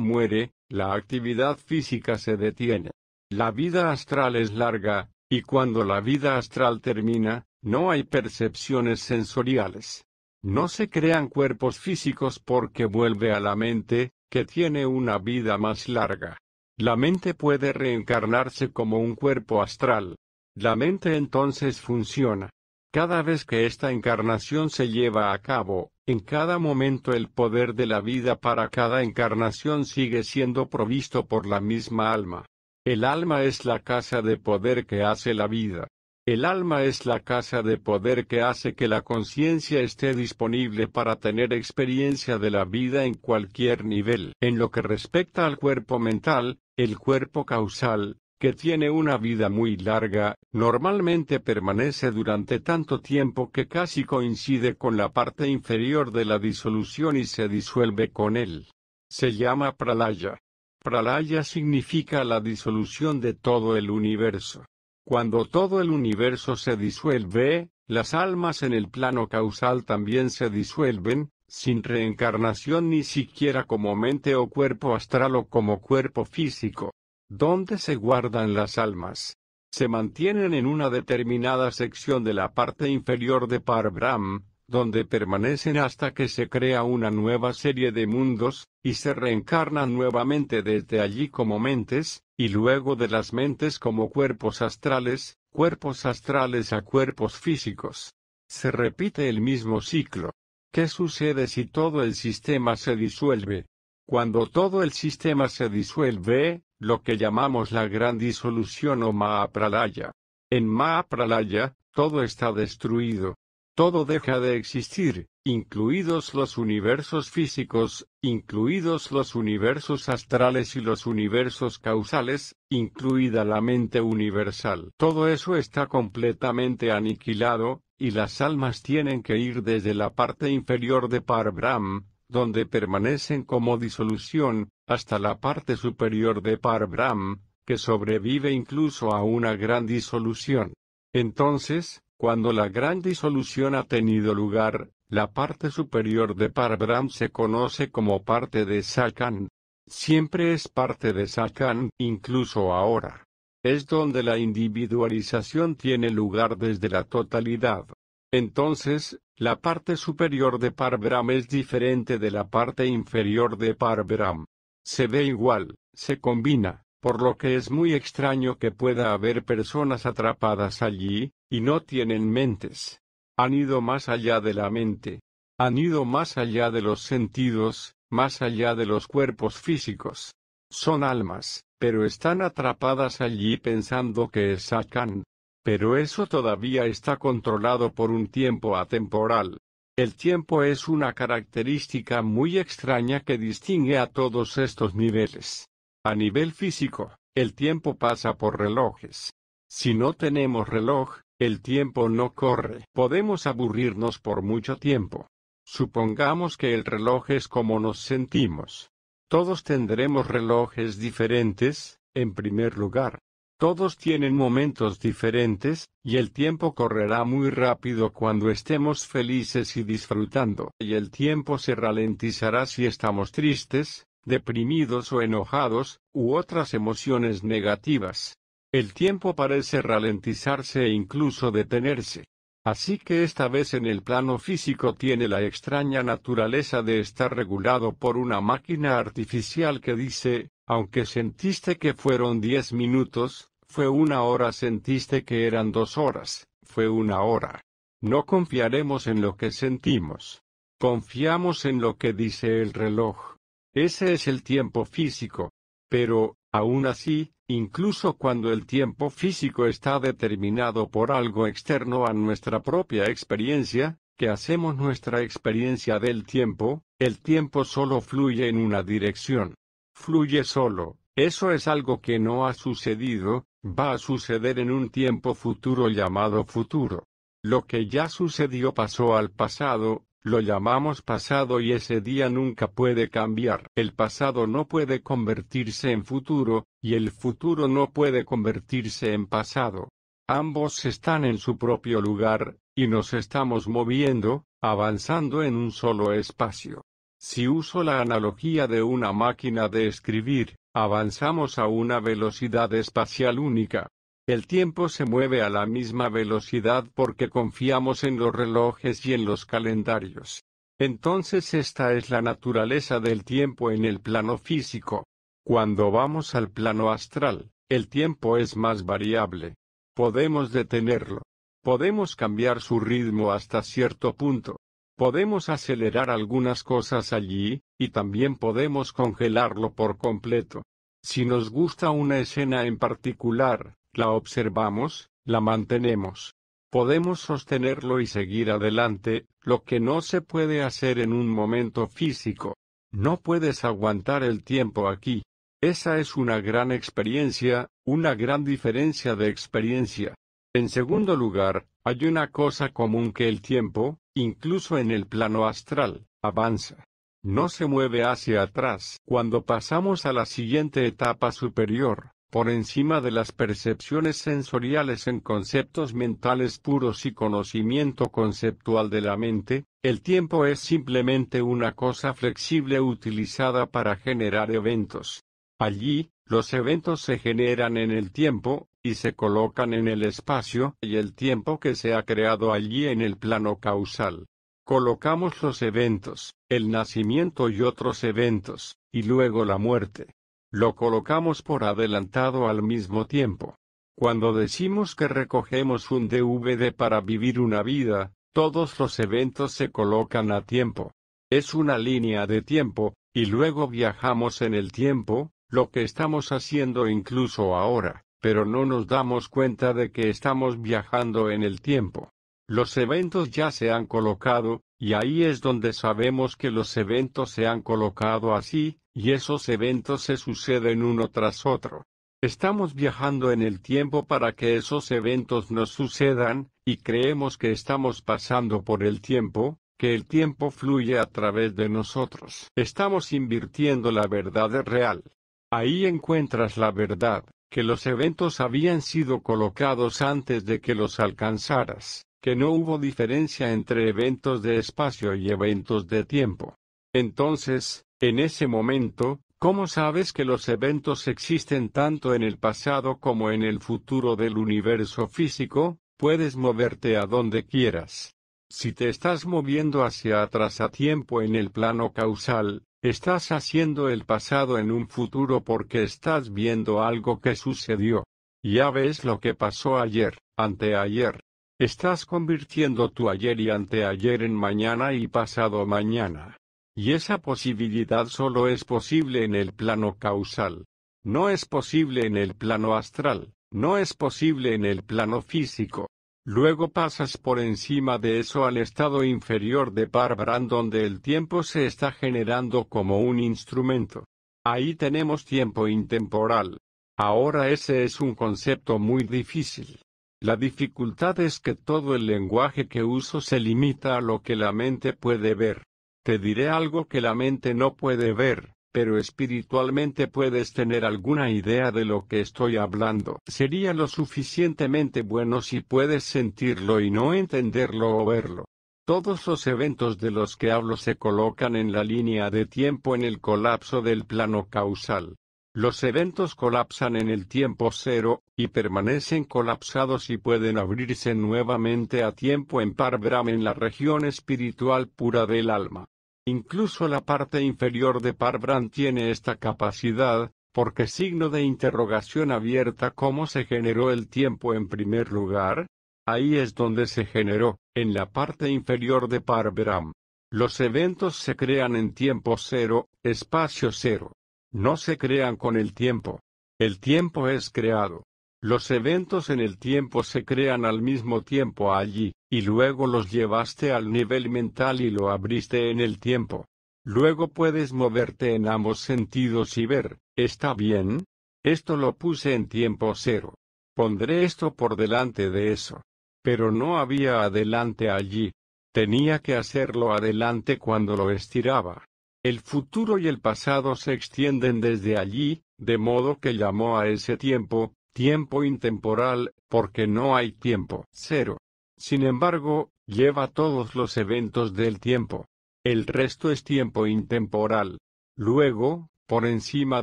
muere, la actividad física se detiene. La vida astral es larga, y cuando la vida astral termina, no hay percepciones sensoriales. No se crean cuerpos físicos porque vuelve a la mente, que tiene una vida más larga. La mente puede reencarnarse como un cuerpo astral, la mente entonces funciona. Cada vez que esta encarnación se lleva a cabo, en cada momento el poder de la vida para cada encarnación sigue siendo provisto por la misma alma. El alma es la casa de poder que hace la vida. El alma es la casa de poder que hace que la conciencia esté disponible para tener experiencia de la vida en cualquier nivel. En lo que respecta al cuerpo mental, el cuerpo causal, que tiene una vida muy larga, normalmente permanece durante tanto tiempo que casi coincide con la parte inferior de la disolución y se disuelve con él. Se llama pralaya. Pralaya significa la disolución de todo el universo. Cuando todo el universo se disuelve, las almas en el plano causal también se disuelven, sin reencarnación ni siquiera como mente o cuerpo astral o como cuerpo físico. Dónde se guardan las almas, se mantienen en una determinada sección de la parte inferior de Parbrahm, donde permanecen hasta que se crea una nueva serie de mundos, y se reencarnan nuevamente desde allí como mentes, y luego de las mentes como cuerpos astrales, cuerpos astrales a cuerpos físicos. Se repite el mismo ciclo. ¿Qué sucede si todo el sistema se disuelve? Cuando todo el sistema se disuelve, lo que llamamos la gran disolución o Mahapralaya. En Mahapralaya, todo está destruido. Todo deja de existir, incluidos los universos físicos, incluidos los universos astrales y los universos causales, incluida la mente universal. Todo eso está completamente aniquilado, y las almas tienen que ir desde la parte inferior de Parbrahm, donde permanecen como disolución, hasta la parte superior de Bram, que sobrevive incluso a una gran disolución. Entonces, cuando la gran disolución ha tenido lugar, la parte superior de Bram se conoce como parte de Sakan. Siempre es parte de Sakan, incluso ahora. Es donde la individualización tiene lugar desde la totalidad. Entonces, la parte superior de Parvram es diferente de la parte inferior de Parvram. Se ve igual, se combina, por lo que es muy extraño que pueda haber personas atrapadas allí, y no tienen mentes. Han ido más allá de la mente. Han ido más allá de los sentidos, más allá de los cuerpos físicos. Son almas, pero están atrapadas allí pensando que es Sakan. Pero eso todavía está controlado por un tiempo atemporal. El tiempo es una característica muy extraña que distingue a todos estos niveles. A nivel físico, el tiempo pasa por relojes. Si no tenemos reloj, el tiempo no corre. Podemos aburrirnos por mucho tiempo. Supongamos que el reloj es como nos sentimos. Todos tendremos relojes diferentes, en primer lugar, todos tienen momentos diferentes, y el tiempo correrá muy rápido cuando estemos felices y disfrutando, y el tiempo se ralentizará si estamos tristes, deprimidos o enojados, u otras emociones negativas. El tiempo parece ralentizarse e incluso detenerse. Así que esta vez en el plano físico tiene la extraña naturaleza de estar regulado por una máquina artificial que dice, aunque sentiste que fueron diez minutos, fue una hora sentiste que eran dos horas, fue una hora. No confiaremos en lo que sentimos. Confiamos en lo que dice el reloj. Ese es el tiempo físico. Pero, aún así, incluso cuando el tiempo físico está determinado por algo externo a nuestra propia experiencia, que hacemos nuestra experiencia del tiempo, el tiempo solo fluye en una dirección. Fluye solo, eso es algo que no ha sucedido, Va a suceder en un tiempo futuro llamado futuro. Lo que ya sucedió pasó al pasado, lo llamamos pasado y ese día nunca puede cambiar. El pasado no puede convertirse en futuro, y el futuro no puede convertirse en pasado. Ambos están en su propio lugar, y nos estamos moviendo, avanzando en un solo espacio. Si uso la analogía de una máquina de escribir, avanzamos a una velocidad espacial única. El tiempo se mueve a la misma velocidad porque confiamos en los relojes y en los calendarios. Entonces esta es la naturaleza del tiempo en el plano físico. Cuando vamos al plano astral, el tiempo es más variable. Podemos detenerlo. Podemos cambiar su ritmo hasta cierto punto. Podemos acelerar algunas cosas allí, y también podemos congelarlo por completo. Si nos gusta una escena en particular, la observamos, la mantenemos. Podemos sostenerlo y seguir adelante, lo que no se puede hacer en un momento físico. No puedes aguantar el tiempo aquí. Esa es una gran experiencia, una gran diferencia de experiencia. En segundo lugar, hay una cosa común que el tiempo, incluso en el plano astral, avanza. No se mueve hacia atrás cuando pasamos a la siguiente etapa superior, por encima de las percepciones sensoriales en conceptos mentales puros y conocimiento conceptual de la mente, el tiempo es simplemente una cosa flexible utilizada para generar eventos. Allí, los eventos se generan en el tiempo, y se colocan en el espacio y el tiempo que se ha creado allí en el plano causal. Colocamos los eventos, el nacimiento y otros eventos, y luego la muerte. Lo colocamos por adelantado al mismo tiempo. Cuando decimos que recogemos un DVD para vivir una vida, todos los eventos se colocan a tiempo. Es una línea de tiempo, y luego viajamos en el tiempo, lo que estamos haciendo incluso ahora pero no nos damos cuenta de que estamos viajando en el tiempo. Los eventos ya se han colocado, y ahí es donde sabemos que los eventos se han colocado así, y esos eventos se suceden uno tras otro. Estamos viajando en el tiempo para que esos eventos nos sucedan, y creemos que estamos pasando por el tiempo, que el tiempo fluye a través de nosotros. Estamos invirtiendo la verdad real. Ahí encuentras la verdad que los eventos habían sido colocados antes de que los alcanzaras, que no hubo diferencia entre eventos de espacio y eventos de tiempo. Entonces, en ese momento, ¿cómo sabes que los eventos existen tanto en el pasado como en el futuro del universo físico? Puedes moverte a donde quieras. Si te estás moviendo hacia atrás a tiempo en el plano causal, estás haciendo el pasado en un futuro porque estás viendo algo que sucedió. Ya ves lo que pasó ayer, anteayer. Estás convirtiendo tu ayer y anteayer en mañana y pasado mañana. Y esa posibilidad solo es posible en el plano causal. No es posible en el plano astral, no es posible en el plano físico. Luego pasas por encima de eso al estado inferior de Parvran donde el tiempo se está generando como un instrumento. Ahí tenemos tiempo intemporal. Ahora ese es un concepto muy difícil. La dificultad es que todo el lenguaje que uso se limita a lo que la mente puede ver. Te diré algo que la mente no puede ver, pero espiritualmente puedes tener alguna idea de lo que estoy hablando. Sería lo suficientemente bueno si puedes sentirlo y no entenderlo o verlo. Todos los eventos de los que hablo se colocan en la línea de tiempo en el colapso del plano causal. Los eventos colapsan en el tiempo cero, y permanecen colapsados y pueden abrirse nuevamente a tiempo en par en la región espiritual pura del alma. Incluso la parte inferior de Parbram tiene esta capacidad, porque signo de interrogación abierta cómo se generó el tiempo en primer lugar, ahí es donde se generó, en la parte inferior de Parbram. Los eventos se crean en tiempo cero, espacio cero. No se crean con el tiempo. El tiempo es creado. Los eventos en el tiempo se crean al mismo tiempo allí, y luego los llevaste al nivel mental y lo abriste en el tiempo. Luego puedes moverte en ambos sentidos y ver, ¿está bien? Esto lo puse en tiempo cero. Pondré esto por delante de eso. Pero no había adelante allí. Tenía que hacerlo adelante cuando lo estiraba. El futuro y el pasado se extienden desde allí, de modo que llamó a ese tiempo, tiempo intemporal, porque no hay tiempo cero. Sin embargo, lleva todos los eventos del tiempo. El resto es tiempo intemporal. Luego, por encima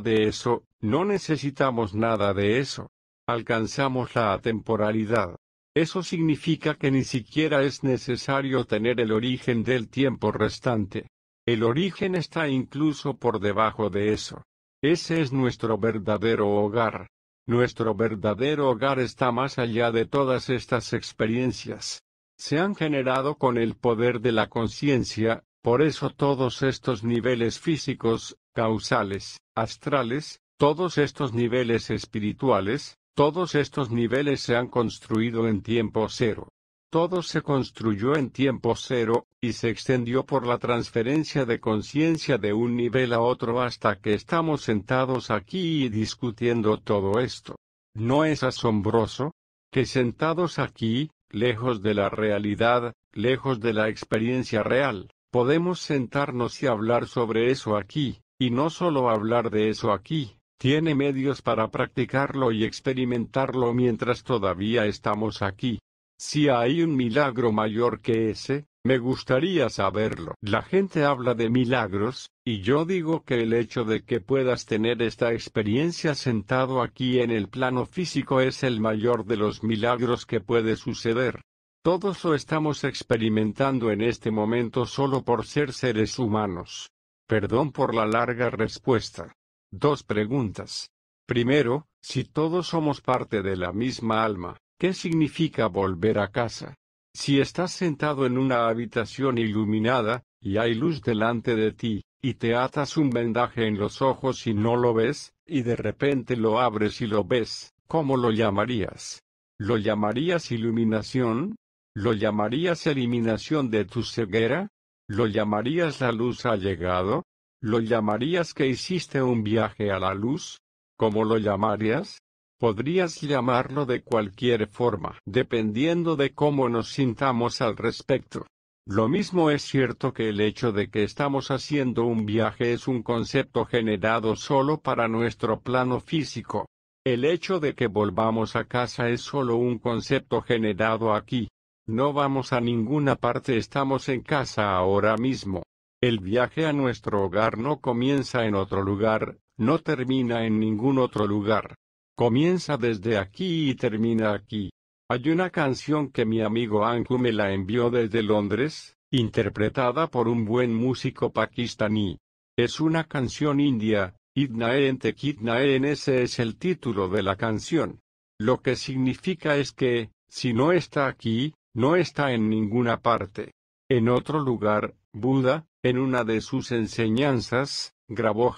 de eso, no necesitamos nada de eso. Alcanzamos la atemporalidad. Eso significa que ni siquiera es necesario tener el origen del tiempo restante. El origen está incluso por debajo de eso. Ese es nuestro verdadero hogar. Nuestro verdadero hogar está más allá de todas estas experiencias. Se han generado con el poder de la conciencia, por eso todos estos niveles físicos, causales, astrales, todos estos niveles espirituales, todos estos niveles se han construido en tiempo cero. Todo se construyó en tiempo cero, y se extendió por la transferencia de conciencia de un nivel a otro hasta que estamos sentados aquí y discutiendo todo esto. ¿No es asombroso? Que sentados aquí, lejos de la realidad, lejos de la experiencia real, podemos sentarnos y hablar sobre eso aquí, y no solo hablar de eso aquí, tiene medios para practicarlo y experimentarlo mientras todavía estamos aquí. Si hay un milagro mayor que ese, me gustaría saberlo. La gente habla de milagros, y yo digo que el hecho de que puedas tener esta experiencia sentado aquí en el plano físico es el mayor de los milagros que puede suceder. Todos lo estamos experimentando en este momento solo por ser seres humanos. Perdón por la larga respuesta. Dos preguntas. Primero, si todos somos parte de la misma alma, ¿Qué significa volver a casa? Si estás sentado en una habitación iluminada, y hay luz delante de ti, y te atas un vendaje en los ojos y no lo ves, y de repente lo abres y lo ves, ¿cómo lo llamarías? ¿Lo llamarías iluminación? ¿Lo llamarías eliminación de tu ceguera? ¿Lo llamarías la luz ha llegado? ¿Lo llamarías que hiciste un viaje a la luz? ¿Cómo lo llamarías? Podrías llamarlo de cualquier forma, dependiendo de cómo nos sintamos al respecto. Lo mismo es cierto que el hecho de que estamos haciendo un viaje es un concepto generado solo para nuestro plano físico. El hecho de que volvamos a casa es solo un concepto generado aquí. No vamos a ninguna parte, estamos en casa ahora mismo. El viaje a nuestro hogar no comienza en otro lugar, no termina en ningún otro lugar. Comienza desde aquí y termina aquí. Hay una canción que mi amigo Anku me la envió desde Londres, interpretada por un buen músico pakistaní. Es una canción india, Idnaen te En ese es el título de la canción. Lo que significa es que, si no está aquí, no está en ninguna parte. En otro lugar, Buda, en una de sus enseñanzas, grabó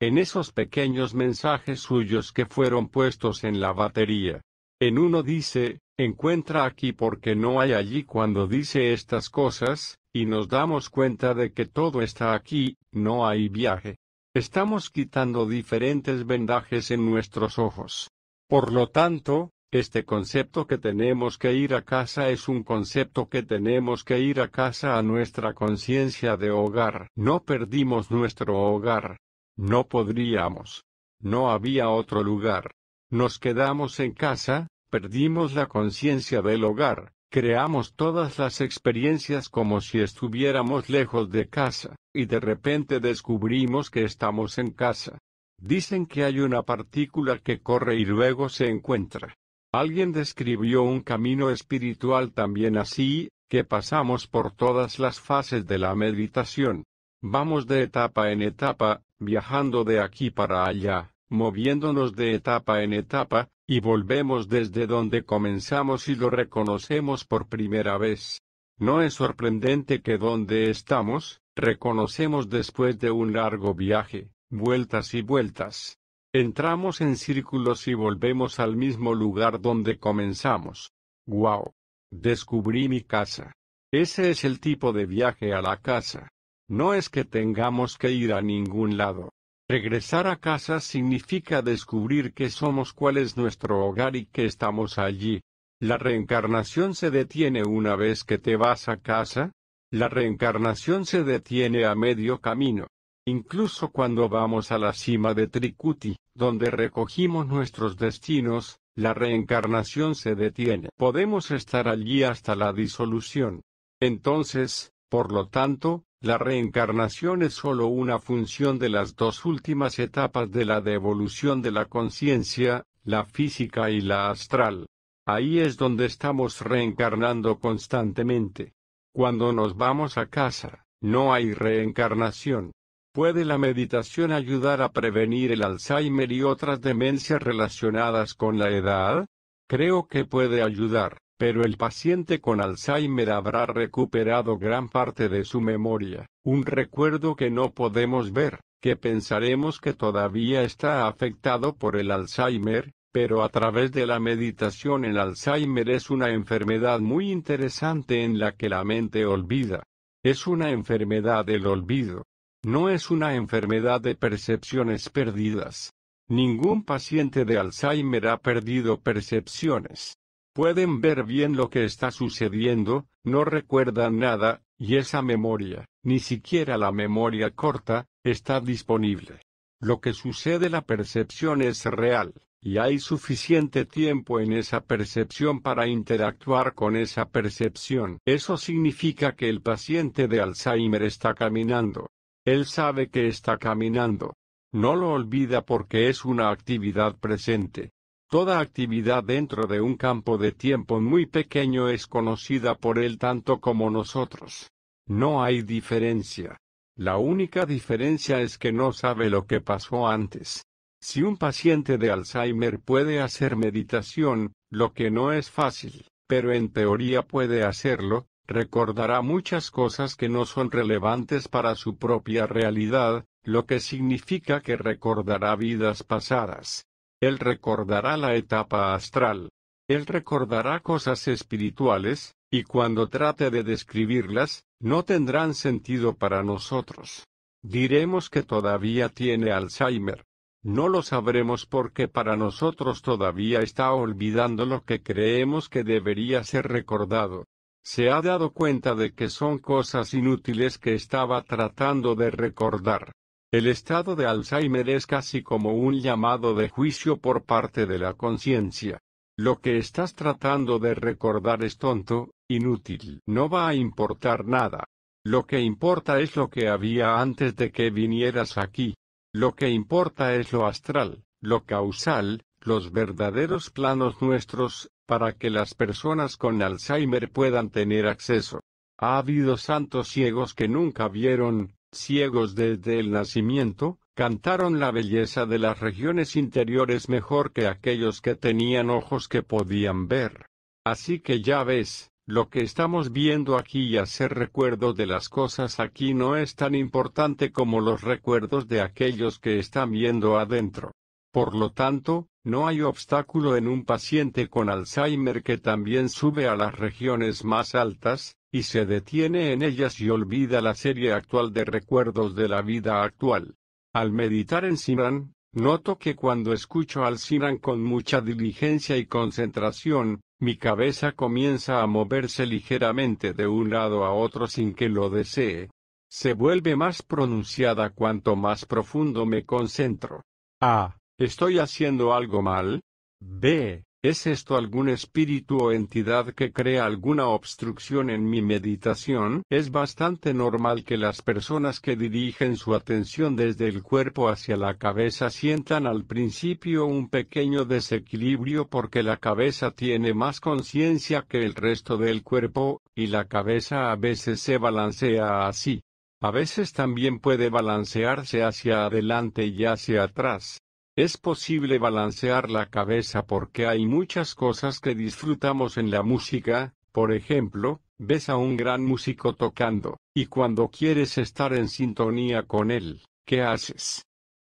en esos pequeños mensajes suyos que fueron puestos en la batería. En uno dice, encuentra aquí porque no hay allí cuando dice estas cosas, y nos damos cuenta de que todo está aquí, no hay viaje. Estamos quitando diferentes vendajes en nuestros ojos. Por lo tanto, este concepto que tenemos que ir a casa es un concepto que tenemos que ir a casa a nuestra conciencia de hogar. No perdimos nuestro hogar. No podríamos. No había otro lugar. Nos quedamos en casa, perdimos la conciencia del hogar, creamos todas las experiencias como si estuviéramos lejos de casa, y de repente descubrimos que estamos en casa. Dicen que hay una partícula que corre y luego se encuentra. Alguien describió un camino espiritual también así, que pasamos por todas las fases de la meditación. Vamos de etapa en etapa, viajando de aquí para allá, moviéndonos de etapa en etapa, y volvemos desde donde comenzamos y lo reconocemos por primera vez. No es sorprendente que donde estamos, reconocemos después de un largo viaje, vueltas y vueltas, Entramos en círculos y volvemos al mismo lugar donde comenzamos. ¡Wow! Descubrí mi casa. Ese es el tipo de viaje a la casa. No es que tengamos que ir a ningún lado. Regresar a casa significa descubrir qué somos, cuál es nuestro hogar y que estamos allí. La reencarnación se detiene una vez que te vas a casa. La reencarnación se detiene a medio camino. Incluso cuando vamos a la cima de Tricuti, donde recogimos nuestros destinos, la reencarnación se detiene. Podemos estar allí hasta la disolución. Entonces, por lo tanto, la reencarnación es sólo una función de las dos últimas etapas de la devolución de la conciencia, la física y la astral. Ahí es donde estamos reencarnando constantemente. Cuando nos vamos a casa, no hay reencarnación. ¿Puede la meditación ayudar a prevenir el Alzheimer y otras demencias relacionadas con la edad? Creo que puede ayudar, pero el paciente con Alzheimer habrá recuperado gran parte de su memoria, un recuerdo que no podemos ver, que pensaremos que todavía está afectado por el Alzheimer, pero a través de la meditación el Alzheimer es una enfermedad muy interesante en la que la mente olvida. Es una enfermedad del olvido, no es una enfermedad de percepciones perdidas. Ningún paciente de Alzheimer ha perdido percepciones. Pueden ver bien lo que está sucediendo, no recuerdan nada, y esa memoria, ni siquiera la memoria corta, está disponible. Lo que sucede la percepción es real, y hay suficiente tiempo en esa percepción para interactuar con esa percepción. Eso significa que el paciente de Alzheimer está caminando, él sabe que está caminando. No lo olvida porque es una actividad presente. Toda actividad dentro de un campo de tiempo muy pequeño es conocida por él tanto como nosotros. No hay diferencia. La única diferencia es que no sabe lo que pasó antes. Si un paciente de Alzheimer puede hacer meditación, lo que no es fácil, pero en teoría puede hacerlo, recordará muchas cosas que no son relevantes para su propia realidad, lo que significa que recordará vidas pasadas. Él recordará la etapa astral. Él recordará cosas espirituales, y cuando trate de describirlas, no tendrán sentido para nosotros. Diremos que todavía tiene Alzheimer. No lo sabremos porque para nosotros todavía está olvidando lo que creemos que debería ser recordado se ha dado cuenta de que son cosas inútiles que estaba tratando de recordar. El estado de Alzheimer es casi como un llamado de juicio por parte de la conciencia. Lo que estás tratando de recordar es tonto, inútil, no va a importar nada. Lo que importa es lo que había antes de que vinieras aquí. Lo que importa es lo astral, lo causal, los verdaderos planos nuestros, para que las personas con Alzheimer puedan tener acceso. Ha habido santos ciegos que nunca vieron, ciegos desde el nacimiento, cantaron la belleza de las regiones interiores mejor que aquellos que tenían ojos que podían ver. Así que ya ves, lo que estamos viendo aquí y hacer recuerdo de las cosas aquí no es tan importante como los recuerdos de aquellos que están viendo adentro. Por lo tanto, no hay obstáculo en un paciente con Alzheimer que también sube a las regiones más altas, y se detiene en ellas y olvida la serie actual de recuerdos de la vida actual. Al meditar en Simran, noto que cuando escucho al Simran con mucha diligencia y concentración, mi cabeza comienza a moverse ligeramente de un lado a otro sin que lo desee. Se vuelve más pronunciada cuanto más profundo me concentro. Ah, ¿Estoy haciendo algo mal? B. ¿Es esto algún espíritu o entidad que crea alguna obstrucción en mi meditación? Es bastante normal que las personas que dirigen su atención desde el cuerpo hacia la cabeza sientan al principio un pequeño desequilibrio porque la cabeza tiene más conciencia que el resto del cuerpo, y la cabeza a veces se balancea así. A veces también puede balancearse hacia adelante y hacia atrás. Es posible balancear la cabeza porque hay muchas cosas que disfrutamos en la música, por ejemplo, ves a un gran músico tocando, y cuando quieres estar en sintonía con él, ¿qué haces?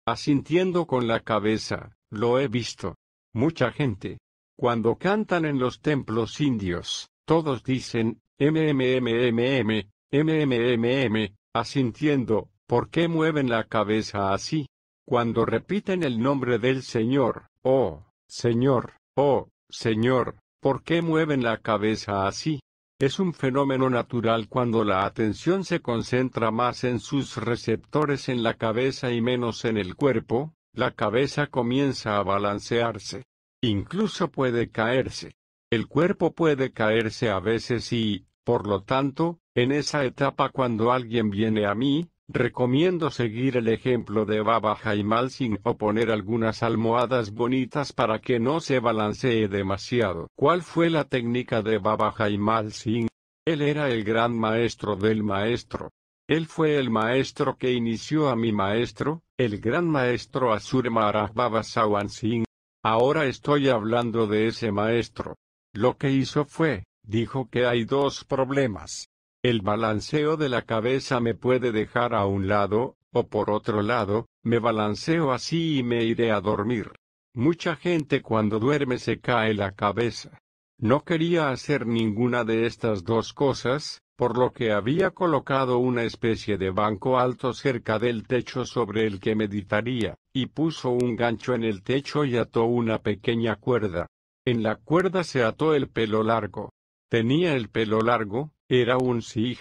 Asintiendo con la cabeza, lo he visto. Mucha gente. Cuando cantan en los templos indios, todos dicen, MMMMM, MMMM, asintiendo, ¿por qué mueven la cabeza así? cuando repiten el nombre del Señor, oh, Señor, oh, Señor, ¿por qué mueven la cabeza así? Es un fenómeno natural cuando la atención se concentra más en sus receptores en la cabeza y menos en el cuerpo, la cabeza comienza a balancearse. Incluso puede caerse. El cuerpo puede caerse a veces y, por lo tanto, en esa etapa cuando alguien viene a mí, Recomiendo seguir el ejemplo de Baba Jaimal o poner algunas almohadas bonitas para que no se balancee demasiado. ¿Cuál fue la técnica de Baba Jaimal Singh? Él era el gran maestro del maestro. Él fue el maestro que inició a mi maestro, el gran maestro Asur Maharaj Baba Sawan Singh. Ahora estoy hablando de ese maestro. Lo que hizo fue, dijo que hay dos problemas. El balanceo de la cabeza me puede dejar a un lado, o por otro lado, me balanceo así y me iré a dormir. Mucha gente cuando duerme se cae la cabeza. No quería hacer ninguna de estas dos cosas, por lo que había colocado una especie de banco alto cerca del techo sobre el que meditaría, y puso un gancho en el techo y ató una pequeña cuerda. En la cuerda se ató el pelo largo. Tenía el pelo largo, era un sij.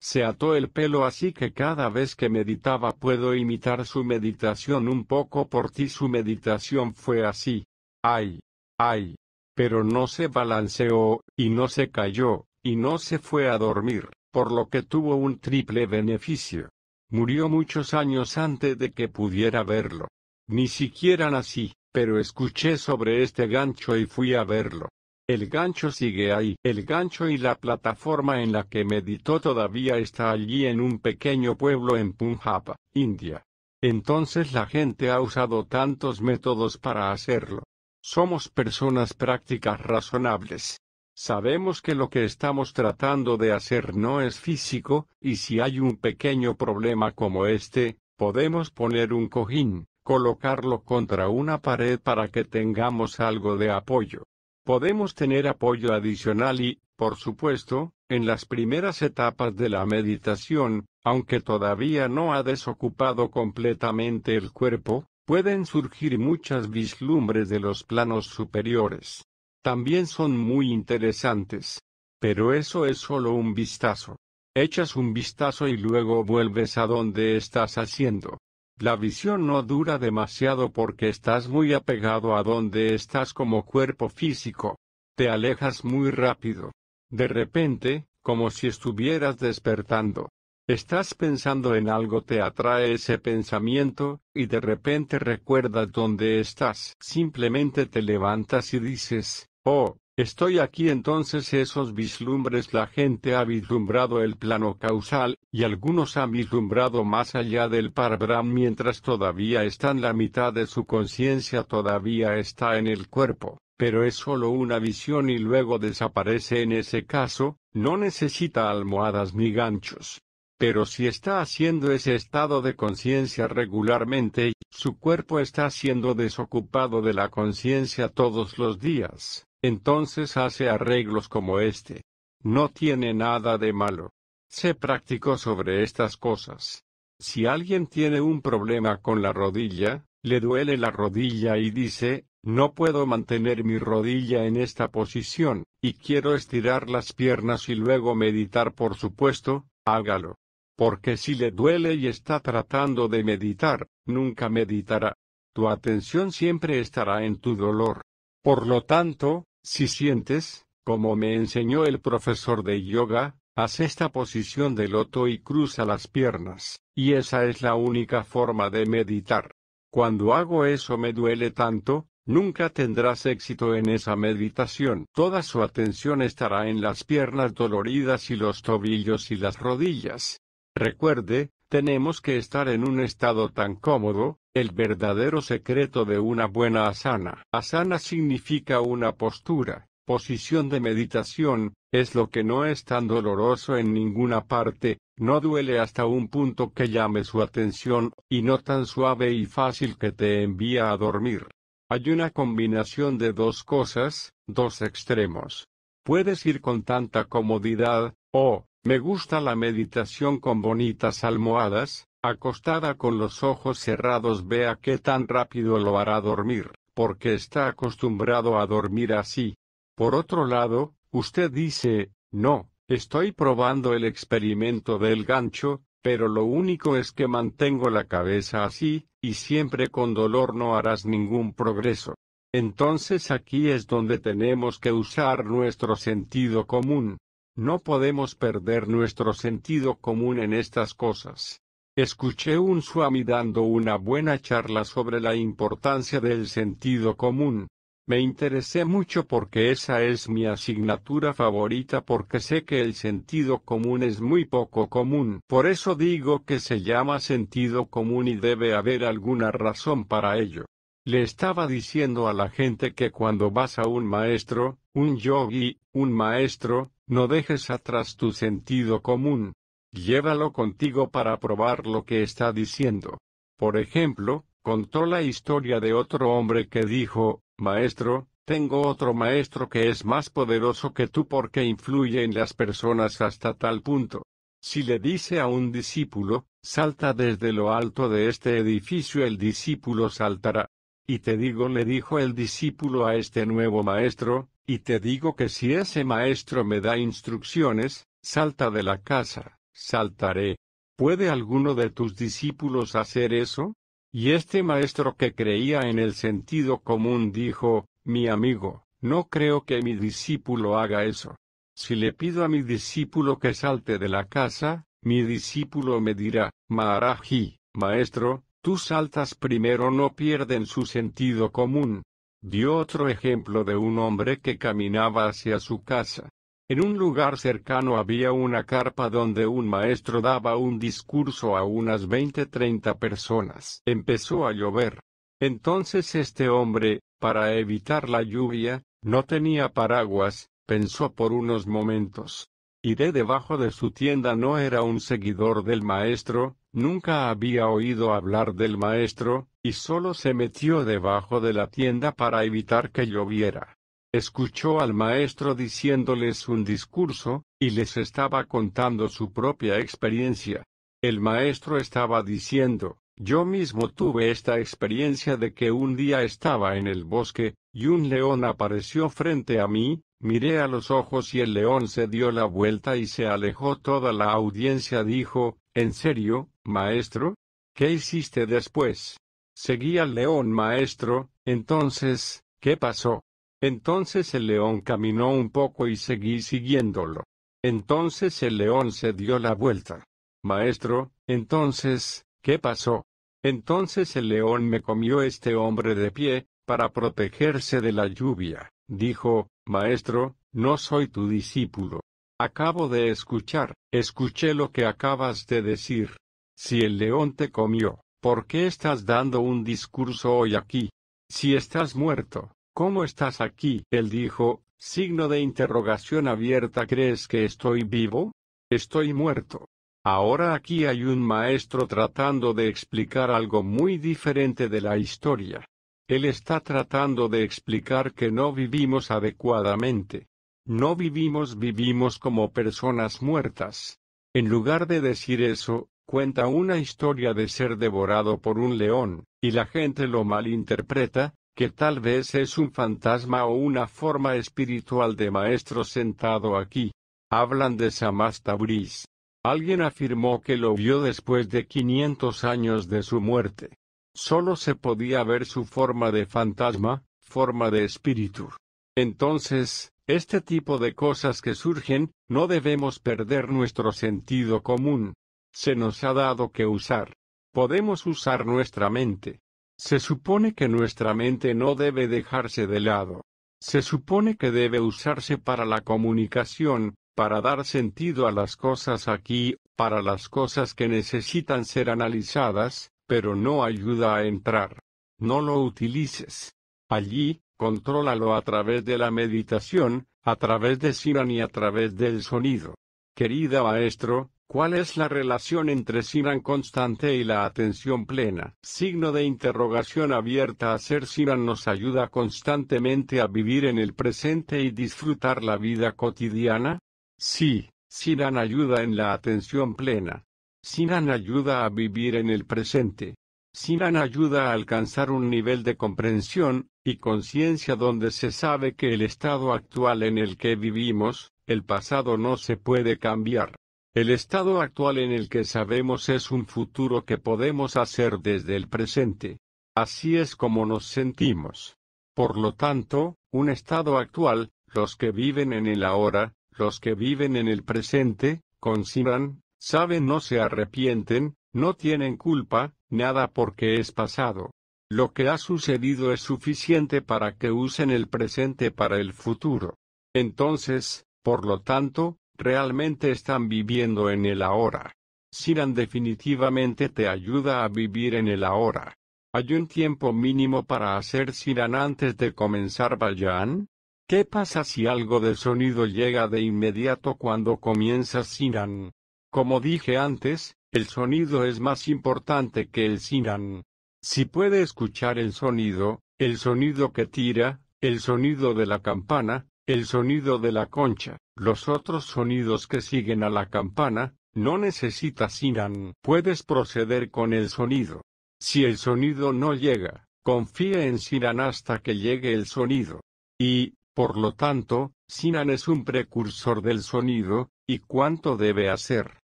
Se ató el pelo así que cada vez que meditaba puedo imitar su meditación un poco por ti su meditación fue así. Ay, ay. Pero no se balanceó, y no se cayó, y no se fue a dormir, por lo que tuvo un triple beneficio. Murió muchos años antes de que pudiera verlo. Ni siquiera nací, pero escuché sobre este gancho y fui a verlo. El gancho sigue ahí. El gancho y la plataforma en la que meditó todavía está allí en un pequeño pueblo en Punjab, India. Entonces la gente ha usado tantos métodos para hacerlo. Somos personas prácticas razonables. Sabemos que lo que estamos tratando de hacer no es físico, y si hay un pequeño problema como este, podemos poner un cojín, colocarlo contra una pared para que tengamos algo de apoyo. Podemos tener apoyo adicional y, por supuesto, en las primeras etapas de la meditación, aunque todavía no ha desocupado completamente el cuerpo, pueden surgir muchas vislumbres de los planos superiores. También son muy interesantes. Pero eso es solo un vistazo. Echas un vistazo y luego vuelves a donde estás haciendo. La visión no dura demasiado porque estás muy apegado a donde estás como cuerpo físico. Te alejas muy rápido. De repente, como si estuvieras despertando. Estás pensando en algo, te atrae ese pensamiento, y de repente recuerdas dónde estás. Simplemente te levantas y dices, oh, Estoy aquí entonces esos vislumbres la gente ha vislumbrado el plano causal, y algunos han vislumbrado más allá del parbram mientras todavía están la mitad de su conciencia todavía está en el cuerpo, pero es solo una visión y luego desaparece en ese caso, no necesita almohadas ni ganchos. Pero si está haciendo ese estado de conciencia regularmente, su cuerpo está siendo desocupado de la conciencia todos los días entonces hace arreglos como este. No tiene nada de malo. Sé práctico sobre estas cosas. Si alguien tiene un problema con la rodilla, le duele la rodilla y dice, no puedo mantener mi rodilla en esta posición, y quiero estirar las piernas y luego meditar por supuesto, hágalo. Porque si le duele y está tratando de meditar, nunca meditará. Tu atención siempre estará en tu dolor. Por lo tanto, si sientes, como me enseñó el profesor de yoga, haz esta posición de loto y cruza las piernas, y esa es la única forma de meditar. Cuando hago eso me duele tanto, nunca tendrás éxito en esa meditación. Toda su atención estará en las piernas doloridas y los tobillos y las rodillas. Recuerde, tenemos que estar en un estado tan cómodo, el verdadero secreto de una buena asana. Asana significa una postura, posición de meditación, es lo que no es tan doloroso en ninguna parte, no duele hasta un punto que llame su atención, y no tan suave y fácil que te envía a dormir. Hay una combinación de dos cosas, dos extremos. Puedes ir con tanta comodidad, o, me gusta la meditación con bonitas almohadas, acostada con los ojos cerrados vea qué tan rápido lo hará dormir, porque está acostumbrado a dormir así. Por otro lado, usted dice, no, estoy probando el experimento del gancho, pero lo único es que mantengo la cabeza así, y siempre con dolor no harás ningún progreso. Entonces aquí es donde tenemos que usar nuestro sentido común, no podemos perder nuestro sentido común en estas cosas. Escuché un Swami dando una buena charla sobre la importancia del sentido común. Me interesé mucho porque esa es mi asignatura favorita porque sé que el sentido común es muy poco común. Por eso digo que se llama sentido común y debe haber alguna razón para ello. Le estaba diciendo a la gente que cuando vas a un maestro, un yogi, un maestro, no dejes atrás tu sentido común. Llévalo contigo para probar lo que está diciendo. Por ejemplo, contó la historia de otro hombre que dijo, Maestro, tengo otro maestro que es más poderoso que tú porque influye en las personas hasta tal punto. Si le dice a un discípulo, salta desde lo alto de este edificio, el discípulo saltará. Y te digo, le dijo el discípulo a este nuevo maestro, y te digo que si ese maestro me da instrucciones, salta de la casa, saltaré. ¿Puede alguno de tus discípulos hacer eso? Y este maestro que creía en el sentido común dijo, mi amigo, no creo que mi discípulo haga eso. Si le pido a mi discípulo que salte de la casa, mi discípulo me dirá, Maharaji, maestro, tú saltas primero no pierden su sentido común, dio otro ejemplo de un hombre que caminaba hacia su casa. En un lugar cercano había una carpa donde un maestro daba un discurso a unas veinte treinta personas. Empezó a llover. Entonces este hombre, para evitar la lluvia, no tenía paraguas, pensó por unos momentos. Iré debajo de su tienda no era un seguidor del maestro, nunca había oído hablar del maestro, y solo se metió debajo de la tienda para evitar que lloviera. Escuchó al maestro diciéndoles un discurso, y les estaba contando su propia experiencia. El maestro estaba diciendo, yo mismo tuve esta experiencia de que un día estaba en el bosque, y un león apareció frente a mí, miré a los ojos y el león se dio la vuelta y se alejó toda la audiencia dijo, ¿En serio, maestro? ¿Qué hiciste después? Seguí al león maestro, entonces, ¿qué pasó? Entonces el león caminó un poco y seguí siguiéndolo. Entonces el león se dio la vuelta. Maestro, entonces, ¿qué pasó? Entonces el león me comió este hombre de pie, para protegerse de la lluvia, dijo, Maestro, no soy tu discípulo. Acabo de escuchar, escuché lo que acabas de decir. Si el león te comió, ¿Por qué estás dando un discurso hoy aquí? Si estás muerto, ¿cómo estás aquí? Él dijo, signo de interrogación abierta, ¿crees que estoy vivo? Estoy muerto. Ahora aquí hay un maestro tratando de explicar algo muy diferente de la historia. Él está tratando de explicar que no vivimos adecuadamente. No vivimos, vivimos como personas muertas. En lugar de decir eso, cuenta una historia de ser devorado por un león, y la gente lo malinterpreta, que tal vez es un fantasma o una forma espiritual de maestro sentado aquí. Hablan de Samastabris. Alguien afirmó que lo vio después de 500 años de su muerte. Solo se podía ver su forma de fantasma, forma de espíritu. Entonces, este tipo de cosas que surgen, no debemos perder nuestro sentido común, se nos ha dado que usar. Podemos usar nuestra mente. Se supone que nuestra mente no debe dejarse de lado. Se supone que debe usarse para la comunicación, para dar sentido a las cosas aquí, para las cosas que necesitan ser analizadas, pero no ayuda a entrar. No lo utilices. Allí, contrólalo a través de la meditación, a través de Siran y a través del sonido. Querida maestro, ¿Cuál es la relación entre Sinan constante y la atención plena? Signo de interrogación abierta a ser Siran nos ayuda constantemente a vivir en el presente y disfrutar la vida cotidiana? Sí, Sinan ayuda en la atención plena. Sinan ayuda a vivir en el presente. Sinan ayuda a alcanzar un nivel de comprensión y conciencia donde se sabe que el estado actual en el que vivimos, el pasado no se puede cambiar. El estado actual en el que sabemos es un futuro que podemos hacer desde el presente. Así es como nos sentimos. Por lo tanto, un estado actual, los que viven en el ahora, los que viven en el presente, consideran, saben no se arrepienten, no tienen culpa, nada porque es pasado. Lo que ha sucedido es suficiente para que usen el presente para el futuro. Entonces, por lo tanto, realmente están viviendo en el ahora. Siran definitivamente te ayuda a vivir en el ahora. ¿Hay un tiempo mínimo para hacer Siran antes de comenzar Bayan? ¿Qué pasa si algo de sonido llega de inmediato cuando comienzas sinan Como dije antes, el sonido es más importante que el sinan Si puede escuchar el sonido, el sonido que tira, el sonido de la campana, el sonido de la concha, los otros sonidos que siguen a la campana, no necesita sinan, puedes proceder con el sonido. Si el sonido no llega, confía en sinan hasta que llegue el sonido. Y, por lo tanto, sinan es un precursor del sonido, y cuánto debe hacer.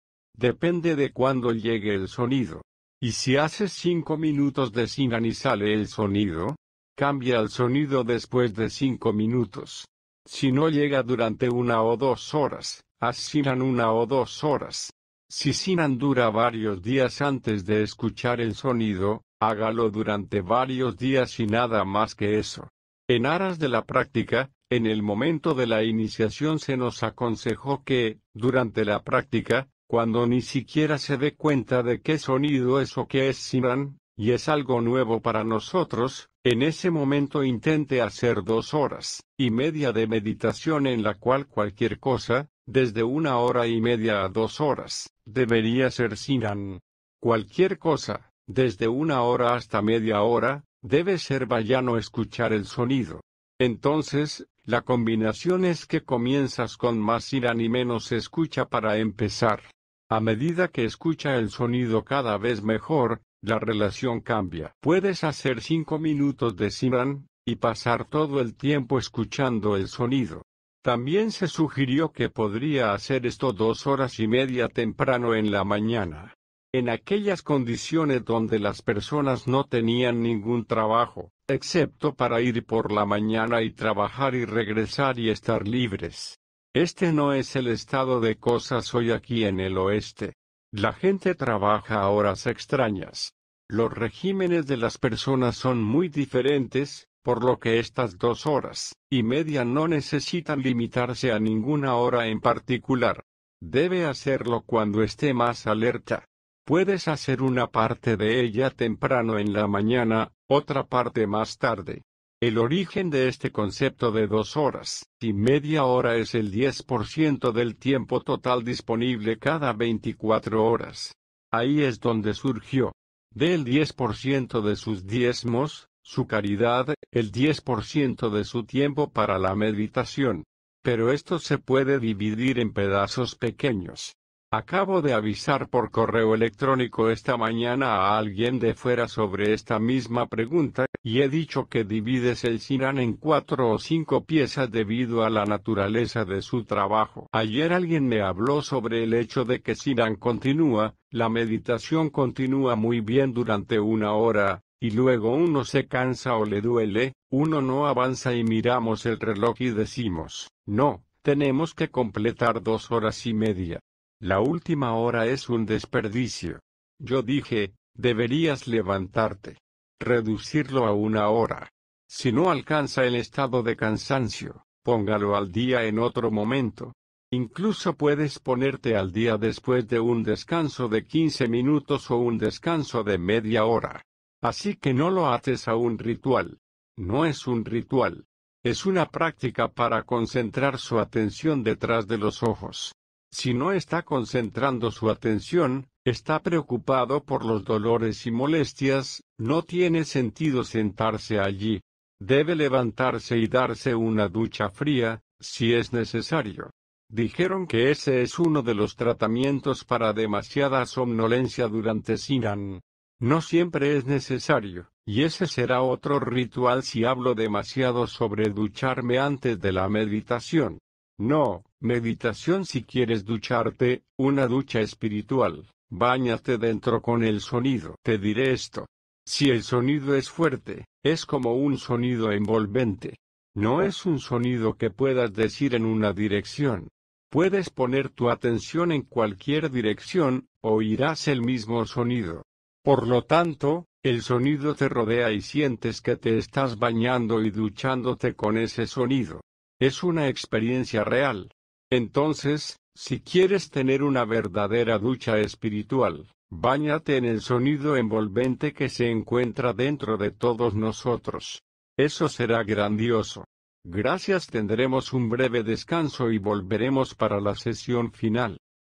Depende de cuándo llegue el sonido. Y si haces cinco minutos de sinan y sale el sonido, cambia el sonido después de cinco minutos. Si no llega durante una o dos horas, asinan una o dos horas. Si Sinan dura varios días antes de escuchar el sonido, hágalo durante varios días y nada más que eso. En aras de la práctica, en el momento de la iniciación se nos aconsejó que, durante la práctica, cuando ni siquiera se dé cuenta de qué sonido es o qué es Sinan, y es algo nuevo para nosotros, en ese momento intente hacer dos horas y media de meditación en la cual cualquier cosa, desde una hora y media a dos horas, debería ser sinan. Cualquier cosa, desde una hora hasta media hora, debe ser vallano escuchar el sonido. Entonces, la combinación es que comienzas con más sinan y menos escucha para empezar. A medida que escucha el sonido cada vez mejor, la relación cambia. Puedes hacer cinco minutos de Simran, y pasar todo el tiempo escuchando el sonido. También se sugirió que podría hacer esto dos horas y media temprano en la mañana. En aquellas condiciones donde las personas no tenían ningún trabajo, excepto para ir por la mañana y trabajar y regresar y estar libres. Este no es el estado de cosas hoy aquí en el oeste. La gente trabaja a horas extrañas. Los regímenes de las personas son muy diferentes, por lo que estas dos horas y media no necesitan limitarse a ninguna hora en particular. Debe hacerlo cuando esté más alerta. Puedes hacer una parte de ella temprano en la mañana, otra parte más tarde, el origen de este concepto de dos horas y media hora es el 10% del tiempo total disponible cada 24 horas. Ahí es donde surgió. Del 10% de sus diezmos, su caridad, el 10% de su tiempo para la meditación. Pero esto se puede dividir en pedazos pequeños. Acabo de avisar por correo electrónico esta mañana a alguien de fuera sobre esta misma pregunta, y he dicho que divides el Sinan en cuatro o cinco piezas debido a la naturaleza de su trabajo. Ayer alguien me habló sobre el hecho de que Sinan continúa, la meditación continúa muy bien durante una hora, y luego uno se cansa o le duele, uno no avanza y miramos el reloj y decimos, no, tenemos que completar dos horas y media. La última hora es un desperdicio. Yo dije, deberías levantarte. Reducirlo a una hora. Si no alcanza el estado de cansancio, póngalo al día en otro momento. Incluso puedes ponerte al día después de un descanso de 15 minutos o un descanso de media hora. Así que no lo haces a un ritual. No es un ritual. Es una práctica para concentrar su atención detrás de los ojos. Si no está concentrando su atención, está preocupado por los dolores y molestias, no tiene sentido sentarse allí. Debe levantarse y darse una ducha fría, si es necesario. Dijeron que ese es uno de los tratamientos para demasiada somnolencia durante Sinan. No siempre es necesario, y ese será otro ritual si hablo demasiado sobre ducharme antes de la meditación. No, meditación si quieres ducharte, una ducha espiritual, báñate dentro con el sonido. Te diré esto. Si el sonido es fuerte, es como un sonido envolvente. No es un sonido que puedas decir en una dirección. Puedes poner tu atención en cualquier dirección, oirás el mismo sonido. Por lo tanto, el sonido te rodea y sientes que te estás bañando y duchándote con ese sonido. Es una experiencia real. Entonces, si quieres tener una verdadera ducha espiritual, báñate en el sonido envolvente que se encuentra dentro de todos nosotros. Eso será grandioso. Gracias tendremos un breve descanso y volveremos para la sesión final.